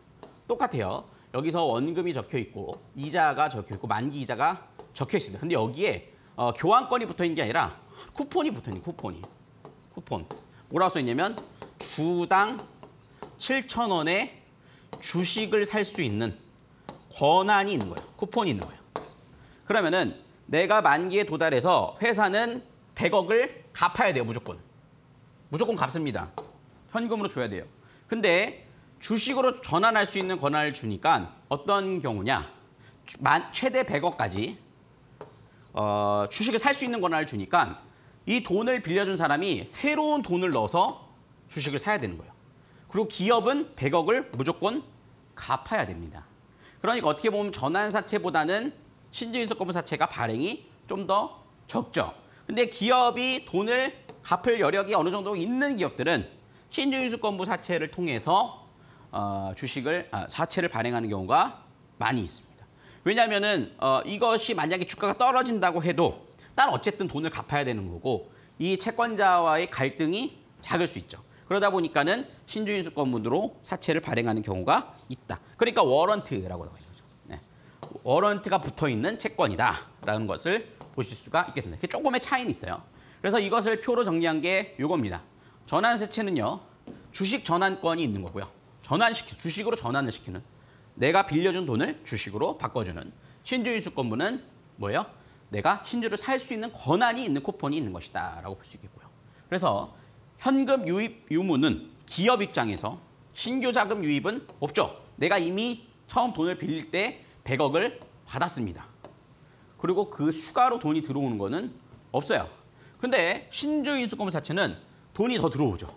똑같아요. 여기서 원금이 적혀 있고 이자가 적혀 있고 만기 이자가 적혀 있습니다. 근데 여기에 어, 교환권이 붙어 있는 게 아니라 쿠폰이 붙어 있는 쿠폰이 쿠폰 뭐라고 써 있냐면 주당 7천 원의 주식을 살 수 있는 권한이 있는 거예요. 쿠폰이 있는 거예요. 그러면은 내가 만기에 도달해서 회사는 100억을 갚아야 돼요, 무조건. 무조건 갚습니다. 현금으로 줘야 돼요. 근데 주식으로 전환할 수 있는 권한을 주니까 어떤 경우냐. 만, 최대 100억까지 어, 주식을 살 수 있는 권한을 주니까 이 돈을 빌려준 사람이 새로운 돈을 넣어서 주식을 사야 되는 거예요. 그리고 기업은 100억을 무조건 갚아야 됩니다. 그러니까 어떻게 보면 전환사채보다는 신재인수권부 사채가 발행이 좀 더 적죠. 근데 기업이 돈을 갚을 여력이 어느 정도 있는 기업들은 신재인수권부 사채를 통해서 어, 주식을 아, 사채를 발행하는 경우가 많이 있습니다. 왜냐하면은 어, 이것이 만약에 주가가 떨어진다고 해도 난 어쨌든 돈을 갚아야 되는 거고 이 채권자와의 갈등이 작을 수 있죠. 그러다 보니까는 신주인수권분으로 사채를 발행하는 경우가 있다. 그러니까 워런트라고 나와 있죠. 네. 워런트가 붙어 있는 채권이다라는 것을 보실 수가 있겠습니다. 이게 조금의 차이는 있어요. 그래서 이것을 표로 정리한 게 이겁니다. 전환세채는요. 주식 전환권이 있는 거고요. 전환시키 주식으로 전환을 시키는 내가 빌려준 돈을 주식으로 바꿔주는 신주 인수권부는 뭐예요? 내가 신주를 살 수 있는 권한이 있는 쿠폰이 있는 것이다 라고 볼 수 있겠고요. 그래서 현금 유입 유무는 기업 입장에서 신규 자금 유입은 없죠. 내가 이미 처음 돈을 빌릴 때 100억을 받았습니다. 그리고 그 추가로 돈이 들어오는 거는 없어요. 근데 신주 인수권 자체는 돈이 더 들어오죠.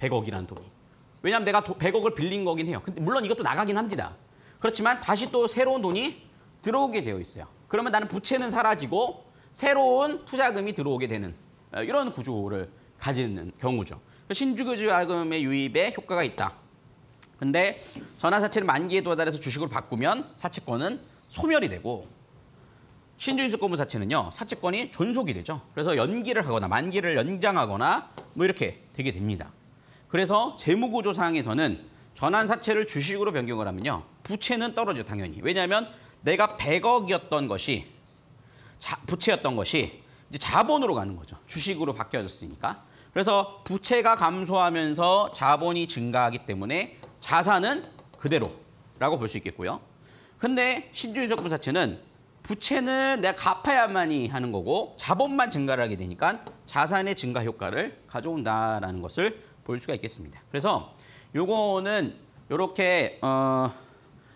100억이라는 돈이. 왜냐하면 내가 100억을 빌린 거긴 해요. 근데 물론 이것도 나가긴 합니다. 그렇지만 다시 또 새로운 돈이 들어오게 되어 있어요. 그러면 나는 부채는 사라지고 새로운 투자금이 들어오게 되는 어, 이런 구조를 가지는 경우죠. 그 신주교자금의 유입에 효과가 있다. 근데 전환사채를 만기에 도달해서 주식으로 바꾸면 사채권은 소멸이 되고 신주유수권부 사채는요. 사채권이 존속이 되죠. 그래서 연기를 하거나 만기를 연장하거나 뭐 이렇게 되게 됩니다. 그래서 재무구조상에서는 전환사채를 주식으로 변경을 하면요. 부채는 떨어져 당연히. 왜냐하면 내가 100억이었던 것이 자, 부채였던 것이 이제 자본으로 가는 거죠. 주식으로 바뀌어졌으니까. 그래서 부채가 감소하면서 자본이 증가하기 때문에 자산은 그대로라고 볼 수 있겠고요. 근데 신주유적 분사채는 부채는 내가 갚아야만이 하는 거고 자본만 증가를 하게 되니까 자산의 증가 효과를 가져온다라는 것을 볼 수가 있겠습니다. 그래서 요거는 요렇게 어,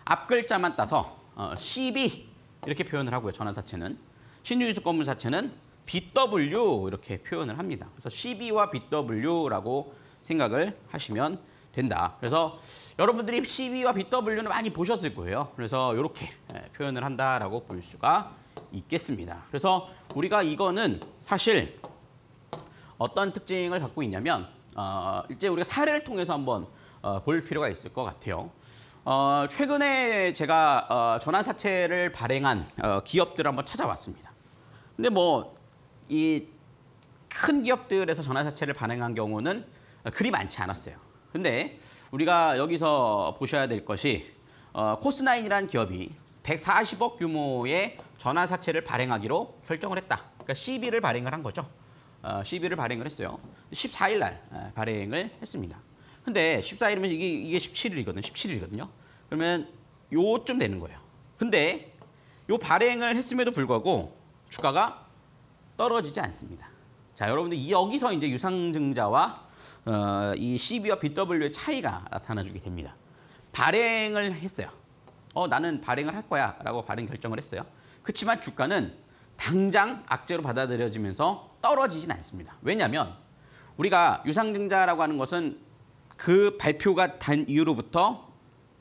앞글자만 따서 어, CB 이렇게 표현을 하고요. 전환사채는. 신유유수 건물사채는 BW 이렇게 표현을 합니다. 그래서 CB와 BW라고 생각을 하시면 된다. 그래서 여러분들이 CB와 BW는 많이 보셨을 거예요. 그래서 이렇게 예, 표현을 한다라고 볼 수가 있겠습니다. 그래서 우리가 이거는 사실 어떤 특징을 갖고 있냐면 어, 이제 우리가 사례를 통해서 한번 어, 볼 필요가 있을 것 같아요. 어, 최근에 제가 어, 전환사채를 발행한 어, 기업들을 한번 찾아봤습니다. 근데 뭐 이 큰 기업들에서 전환사채를 발행한 경우는 어, 그리 많지 않았어요. 근데 우리가 여기서 보셔야 될 것이 어, 코스나인이라는 기업이 140억 규모의 전환사채를 발행하기로 결정을 했다. 그러니까 CB를 발행을 한 거죠. 시비를 어, 발행을 했어요. 14일 날 발행을 했습니다. 근데 14일이면 이게, 이게 17일이거든요. 17일이거든요. 그러면 요쯤 되는 거예요. 근데 요 발행을 했음에도 불구하고 주가가 떨어지지 않습니다. 자, 여러분들 여기서 이제 유상증자와 어, 이 CB와 BW의 차이가 나타나주게 됩니다. 발행을 했어요. 어, 나는 발행을 할 거야 라고 발행 결정을 했어요. 그렇지만 주가는 당장 악재로 받아들여지면서 떨어지진 않습니다. 왜냐하면 우리가 유상증자라고 하는 것은 그 발표가 단 이후로부터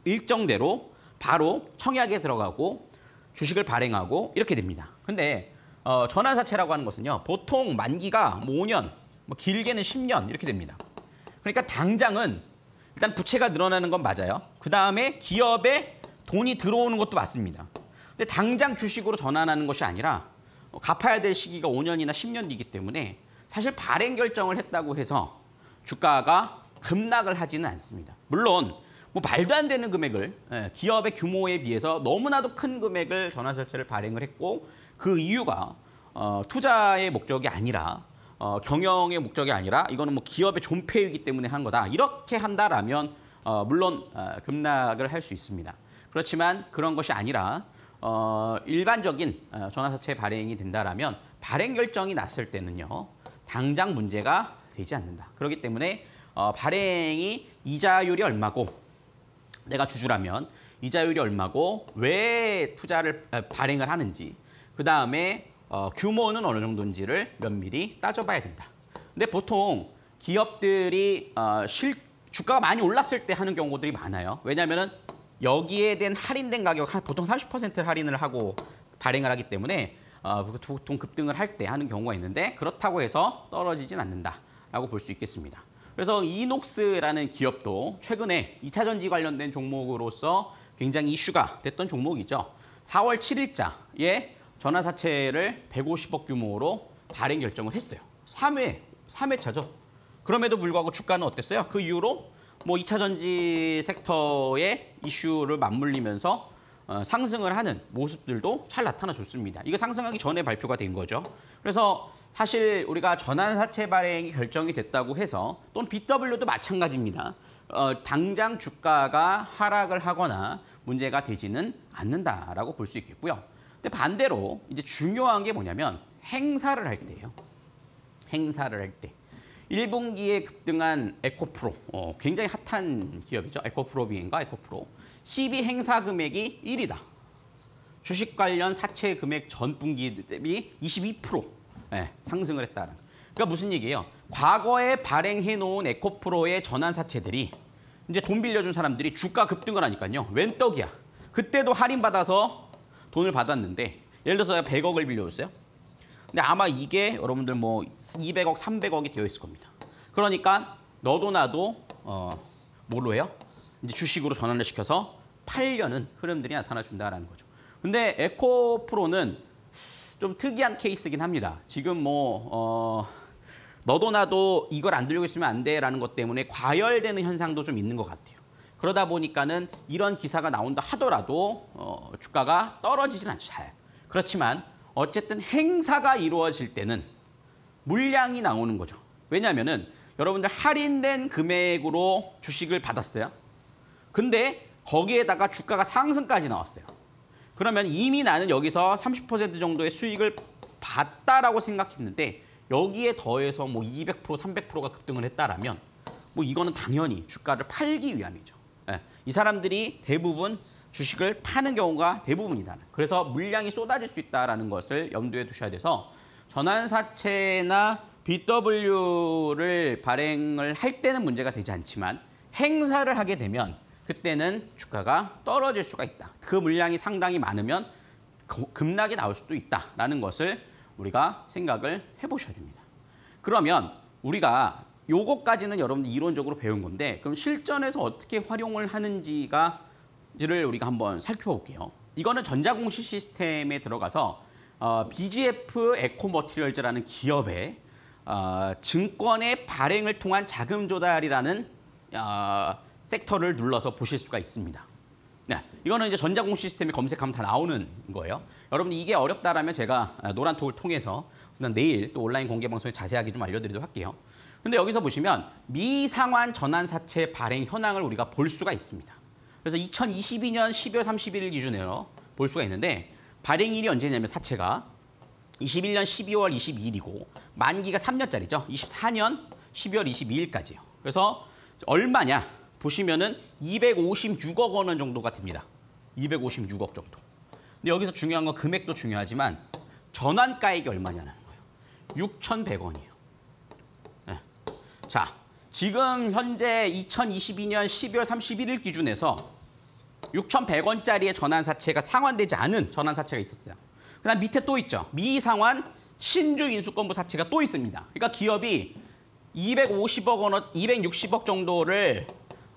일정대로 바로 청약에 들어가고 주식을 발행하고 이렇게 됩니다. 근데 어, 전환사채라고 하는 것은요. 보통 만기가 뭐 5년, 뭐 길게는 10년 이렇게 됩니다. 그러니까 당장은 일단 부채가 늘어나는 건 맞아요. 그다음에 기업에 돈이 들어오는 것도 맞습니다. 근데 당장 주식으로 전환하는 것이 아니라 갚아야 될 시기가 5년이나 10년이기 때문에 사실 발행 결정을 했다고 해서 주가가 급락을 하지는 않습니다. 물론 뭐 말도 안 되는 금액을 예, 기업의 규모에 비해서 너무나도 큰 금액을 전환설체를 발행을 했고 그 이유가 어, 투자의 목적이 아니라 어, 경영의 목적이 아니라 이거는 뭐 기업의 존폐이기 때문에 한 거다. 이렇게 한다라면 어, 물론 어, 급락을 할 수 있습니다. 그렇지만 그런 것이 아니라 어, 일반적인 어, 전화사채 발행이 된다라면 발행 결정이 났을 때는요. 당장 문제가 되지 않는다. 그렇기 때문에 어, 발행이 이자율이 얼마고 내가 주주라면 이자율이 얼마고 왜 투자를 어, 발행을 하는지 그다음에 어, 규모는 어느 정도인지를 면밀히 따져봐야 된다. 근데 보통 기업들이 어, 실 주가가 많이 올랐을 때 하는 경우들이 많아요. 왜냐하면 여기에 대한 할인된 가격 보통 30% 할인을 하고 발행을 하기 때문에 어, 보통 그 급등을 할 때 하는 경우가 있는데 그렇다고 해서 떨어지진 않는다라고 볼 수 있겠습니다. 그래서 이녹스라는 기업도 최근에 2차전지 관련된 종목으로서 굉장히 이슈가 됐던 종목이죠. 4월 7일자에 전화사채를 150억 규모로 발행 결정을 했어요. 3회, 3회차죠. 그럼에도 불구하고 주가는 어땠어요? 그 이후로 뭐 2차 전지 섹터의 이슈를 맞물리면서 어, 상승을 하는 모습들도 잘 나타나줬습니다. 이거 상승하기 전에 발표가 된 거죠. 그래서 사실 우리가 전환사채 발행이 결정이 됐다고 해서 또는 BW도 마찬가지입니다. 어, 당장 주가가 하락을 하거나 문제가 되지는 않는다라고 볼 수 있겠고요. 근데 반대로 이제 중요한 게 뭐냐면 행사를 할 때예요. 행사를 할 때. 1분기에 급등한 에코프로, 어, 굉장히 핫한 기업이죠. 에코프로 비행과 에코프로. 12 행사 금액이 1위다. 주식 관련 사채 금액 전 분기 대비 22% 네, 예, 상승을 했다는. 그러니까 무슨 얘기예요? 과거에 발행해 놓은 에코프로의 전환 사채들이 이제 돈 빌려준 사람들이 주가 급등을 하니까요. 웬 떡이야. 그때도 할인받아서 돈을 받았는데 예를 들어서 100억을 빌려줬어요. 근데 아마 이게 여러분들 뭐 200억, 300억이 되어 있을 겁니다. 그러니까 너도 나도 어, 뭘로 해요? 이제 주식으로 전환을 시켜서 팔려는 흐름들이 나타나준다라는 거죠. 근데 에코 프로는 좀 특이한 케이스긴 합니다. 지금 뭐 어, 너도 나도 이걸 안 들고 있으면 안 돼라는 것 때문에 과열되는 현상도 좀 있는 것 같아요. 그러다 보니까는 이런 기사가 나온다 하더라도 어, 주가가 떨어지진 않죠. 잘. 그렇지만 어쨌든 행사가 이루어질 때는 물량이 나오는 거죠. 왜냐하면은 여러분들 할인된 금액으로 주식을 받았어요. 근데 거기에다가 주가가 상승까지 나왔어요. 그러면 이미 나는 여기서 30% 정도의 수익을 봤다라고 생각했는데 여기에 더해서 뭐 200%, 300%가 급등을 했다라면 뭐 이거는 당연히 주가를 팔기 위함이죠. 예, 이 사람들이 대부분 주식을 파는 경우가 대부분이다. 그래서 물량이 쏟아질 수 있다는 것을 염두에 두셔야 돼서 전환사채나 BW를 발행을 할 때는 문제가 되지 않지만 행사를 하게 되면 그때는 주가가 떨어질 수가 있다. 그 물량이 상당히 많으면 급락이 나올 수도 있다라는 것을 우리가 생각을 해보셔야 됩니다. 그러면 우리가 요거까지는 여러분들 이론적으로 배운 건데 그럼 실전에서 어떻게 활용을 하는지가 지를 우리가 한번 살펴볼게요. 이거는 전자공시 시스템에 들어가서 어, BGF 에코머티리얼즈라는 기업의 어, 증권의 발행을 통한 자금 조달이라는 어, 섹터를 눌러서 보실 수가 있습니다. 네, 이거는 이제 전자공 시스템에 검색하면 다 나오는 거예요. 여러분 이게 어렵다라면 제가 아, 노란톡을 통해서 내일 또 온라인 공개 방송에 자세하게 좀 알려드리도록 할게요. 근데 여기서 보시면 미상환 전환사채 발행 현황을 우리가 볼 수가 있습니다. 그래서 2022년 12월 31일 기준으로 볼 수가 있는데 발행일이 언제냐면 사채가 21년 12월 22일이고 만기가 3년짜리죠. 24년 12월 22일까지요. 그래서 얼마냐 보시면은 256억 원 정도가 됩니다. 256억 정도. 근데 여기서 중요한 건 금액도 중요하지만 전환가액이 얼마냐는 거예요. 6,100원이에요. 네. 예. 자, 지금 현재 2022년 12월 31일 기준에서 6,100원짜리의 전환사채가 상환되지 않은 전환사채가 있었어요. 그다음 밑에 또 있죠. 미상환 신주 인수권부 사채가 또 있습니다. 그러니까 기업이 250억 원, 260억 정도를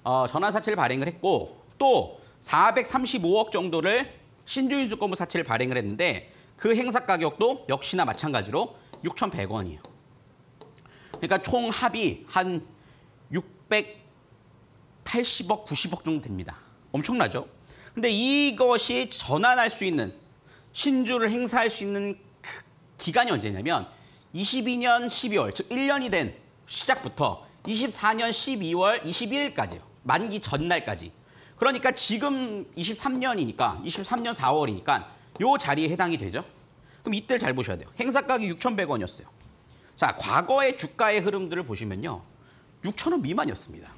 어, 전환사채를 발행을 했고 또 435억 정도를 신주 인수권부 사채를 발행을 했는데 그 행사 가격도 역시나 마찬가지로 6,100원이에요. 그러니까 총 합이 한 680억, 90억 정도 됩니다. 엄청나죠? 근데 이것이 전환할 수 있는 신주를 행사할 수 있는 그 기간이 언제냐면 22년 12월, 즉 1년이 된 시작부터 24년 12월 21일까지요. 만기 전날까지. 그러니까 지금 23년이니까 23년 4월이니까 요 자리에 해당이 되죠. 그럼 이때를 잘 보셔야 돼요. 행사 가격 6,100원이었어요. 자, 과거의 주가의 흐름들을 보시면요. 6천 원 미만이었습니다.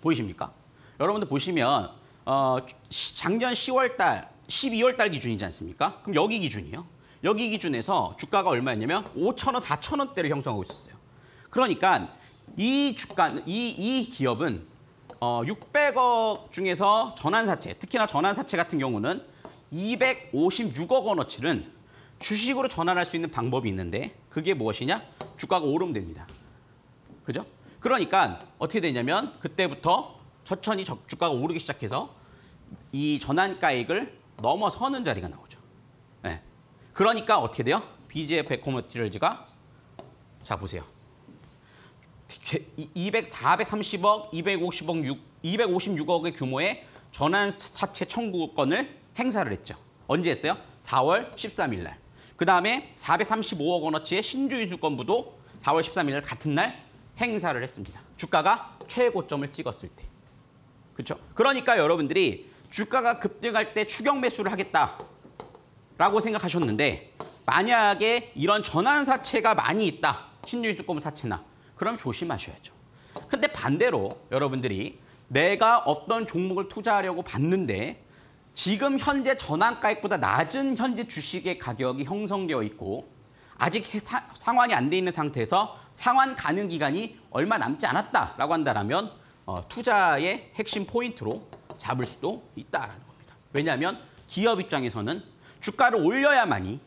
보이십니까? 여러분들 보시면 어, 작년 10월 달, 12월 달 기준이지 않습니까? 그럼 여기 기준이요. 여기 기준에서 주가가 얼마였냐면 5천 원, 4천 원대를 형성하고 있었어요. 그러니까 이 주가, 이, 이 기업은 어, 600억 중에서 전환사채, 특히나 전환사채 같은 경우는 256억 원어치는 주식으로 전환할 수 있는 방법이 있는데 그게 무엇이냐? 주가가 오름 됩니다. 그죠? 그러니까 어떻게 되냐면 그때부터 천천히 적주가가 오르기 시작해서 이 전환가액을 넘어서는 자리가 나오죠. 네. 그러니까 어떻게 돼요? BGF 코머티럴즈가 자 보세요. 2 3 0억 250억, 6, 256억의 규모의 전환 사채 청구권을 행사를 했죠. 언제 했어요? 4월 13일 날. 그 다음에 435억 원어치의 신주유수권부도 4월 13일 날 같은 날 행사를 했습니다. 주가가 최고점을 찍었을 때. 그렇죠? 그러니까 여러분들이 주가가 급등할 때추경 매수를 하겠다라고 생각하셨는데 만약에 이런 전환 사채가 많이 있다. 신유유수금 사채나. 그럼 조심하셔야죠. 근데 반대로 여러분들이 내가 어떤 종목을 투자하려고 봤는데 지금 현재 전환가액보다 낮은 현재 주식의 가격이 형성되어 있고 아직 상황이 안 돼 있는 상태에서 상환 가능 기간이 얼마 남지 않았다라고 한다면 어, 투자의 핵심 포인트로 잡을 수도 있다라는 겁니다. 왜냐하면 기업 입장에서는 주가를 올려야만이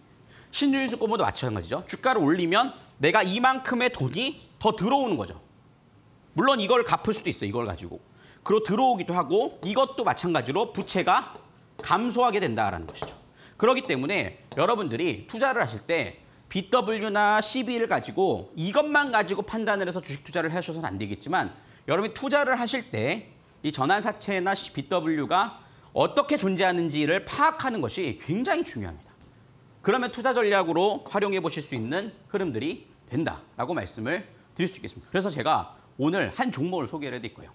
신주인수 꼬모도 마찬가지죠. 주가를 올리면 내가 이만큼의 돈이 더 들어오는 거죠. 물론 이걸 갚을 수도 있어요. 이걸 가지고. 그리고 들어오기도 하고 이것도 마찬가지로 부채가 감소하게 된다라는 것이죠. 그렇기 때문에 여러분들이 투자를 하실 때 BW나 CB를 가지고 이것만 가지고 판단을 해서 주식 투자를 하셔서는 안 되겠지만 여러분이 투자를 하실 때 이 전환사채나 BW가 어떻게 존재하는지를 파악하는 것이 굉장히 중요합니다. 그러면 투자 전략으로 활용해 보실 수 있는 흐름들이 된다라고 말씀을 드릴 수 있겠습니다. 그래서 제가 오늘 한 종목을 소개를 해드릴 거예요.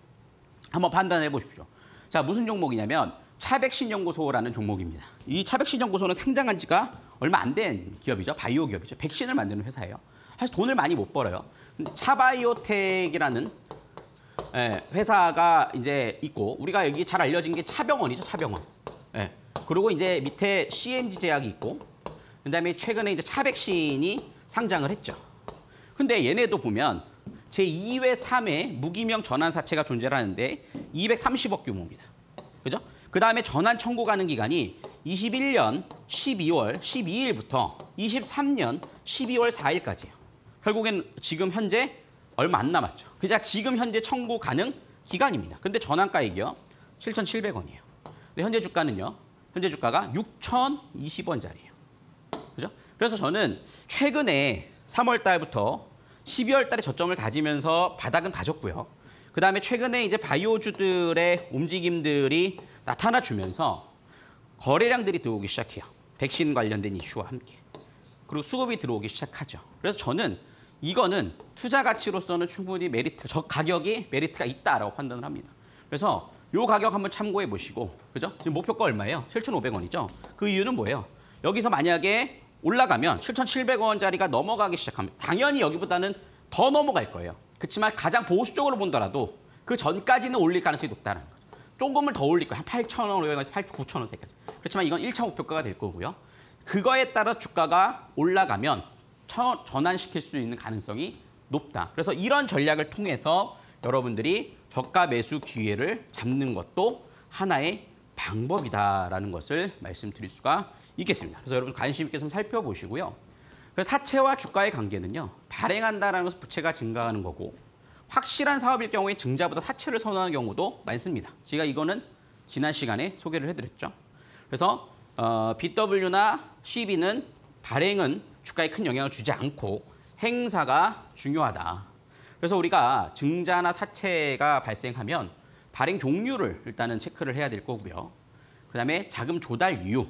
한번 판단해 보십시오. 자, 무슨 종목이냐면 차백신연구소라는 종목입니다. 이 차백신연구소는 상장한 지가 얼마 안 된 기업이죠. 바이오 기업이죠. 백신을 만드는 회사예요. 사실 돈을 많이 못 벌어요. 근데 차바이오텍이라는 예, 회사가 이제 있고 우리가 여기 잘 알려진 게 차병원이죠. 차병원. 예. 그리고 이제 밑에 CMG 제약이 있고 그다음에 최근에 이제 차백신이 상장을 했죠. 근데 얘네도 보면 제2회, 3회 무기명 전환 사채가 존재하는데 230억 규모입니다. 그죠? 그다음에 전환 청구 가능 기간이 21년 12월 12일부터 23년 12월 4일까지예요. 결국엔 지금 현재 얼마 안 남았죠. 그자 그러니까 지금 현재 청구 가능 기간입니다. 근데 전환가액이요. 7,700원이에요. 근데 현재 주가는요. 현재 주가가 6,020원짜리예요. 그죠? 그래서 저는 최근에 3월 달부터 12월 달에 저점을 다지면서 바닥은 다졌고요. 그다음에 최근에 이제 바이오주들의 움직임들이 나타나 주면서 거래량들이 들어오기 시작해요. 백신 관련된 이슈와 함께. 그리고 수급이 들어오기 시작하죠. 그래서 저는 이거는 투자 가치로서는 충분히 메리트, 저 가격이 메리트가 있다라고 판단을 합니다. 그래서 요 가격 한번 참고해 보시고, 그죠? 지금 목표가 얼마예요? 7,500원이죠? 그 이유는 뭐예요? 여기서 만약에 올라가면 7,700원짜리가 넘어가기 시작하면 당연히 여기보다는 더 넘어갈 거예요. 그렇지만 가장 보수적으로 본더라도 그 전까지는 올릴 가능성이 높다는 거예요. 조금을 더 올릴 거예요. 한 8,500원에서 8, 9,000원까지. 그렇지만 이건 1차 목표가가 될 거고요. 그거에 따라 주가가 올라가면 전환시킬 수 있는 가능성이 높다. 그래서 이런 전략을 통해서 여러분들이 저가 매수 기회를 잡는 것도 하나의 방법이다라는 것을 말씀드릴 수가 있겠습니다. 그래서 여러분 관심 있게 좀 살펴보시고요. 그래서 사채와 주가의 관계는요. 발행한다는 것은 부채가 증가하는 거고 확실한 사업일 경우에 증자보다 사채를 선호하는 경우도 많습니다. 제가 이거는 지난 시간에 소개를 해드렸죠. 그래서 어, BW나 CB는 발행은 주가에 큰 영향을 주지 않고 행사가 중요하다. 그래서 우리가 증자나 사채가 발생하면 발행 종류를 일단은 체크를 해야 될 거고요. 그다음에 자금 조달 이유.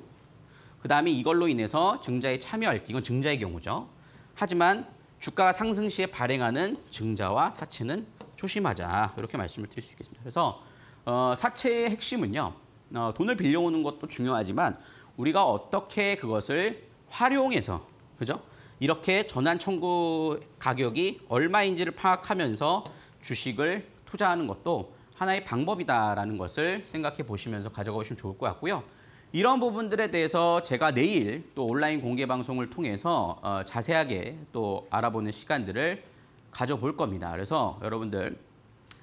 그다음에 이걸로 인해서 증자에 참여할지 이건 증자의 경우죠. 하지만 주가가 상승 시에 발행하는 증자와 사채는 조심하자 이렇게 말씀을 드릴 수 있겠습니다. 그래서 어, 사채의 핵심은요. 어, 돈을 빌려오는 것도 중요하지만 우리가 어떻게 그것을 활용해서 그죠? 이렇게 전환 청구 가격이 얼마인지를 파악하면서 주식을 투자하는 것도 하나의 방법이다라는 것을 생각해 보시면서 가져가시면 좋을 것 같고요. 이런 부분들에 대해서 제가 내일 또 온라인 공개 방송을 통해서 어, 자세하게 또 알아보는 시간들을 가져볼 겁니다. 그래서 여러분들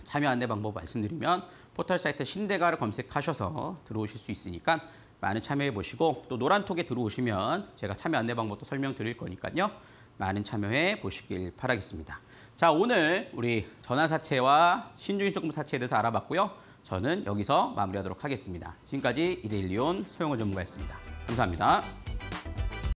참여 안내 방법 말씀드리면 포털 사이트 신대가를 검색하셔서 들어오실 수 있으니까 많은 참여해 보시고 또 노란톡에 들어오시면 제가 참여 안내 방법도 설명드릴 거니까요. 많은 참여해 보시길 바라겠습니다. 자 오늘 우리 전화사채와 신중인수금 사채에 대해서 알아봤고요. 저는 여기서 마무리하도록 하겠습니다. 지금까지 이데일리온 소영호 전문가였습니다. 감사합니다.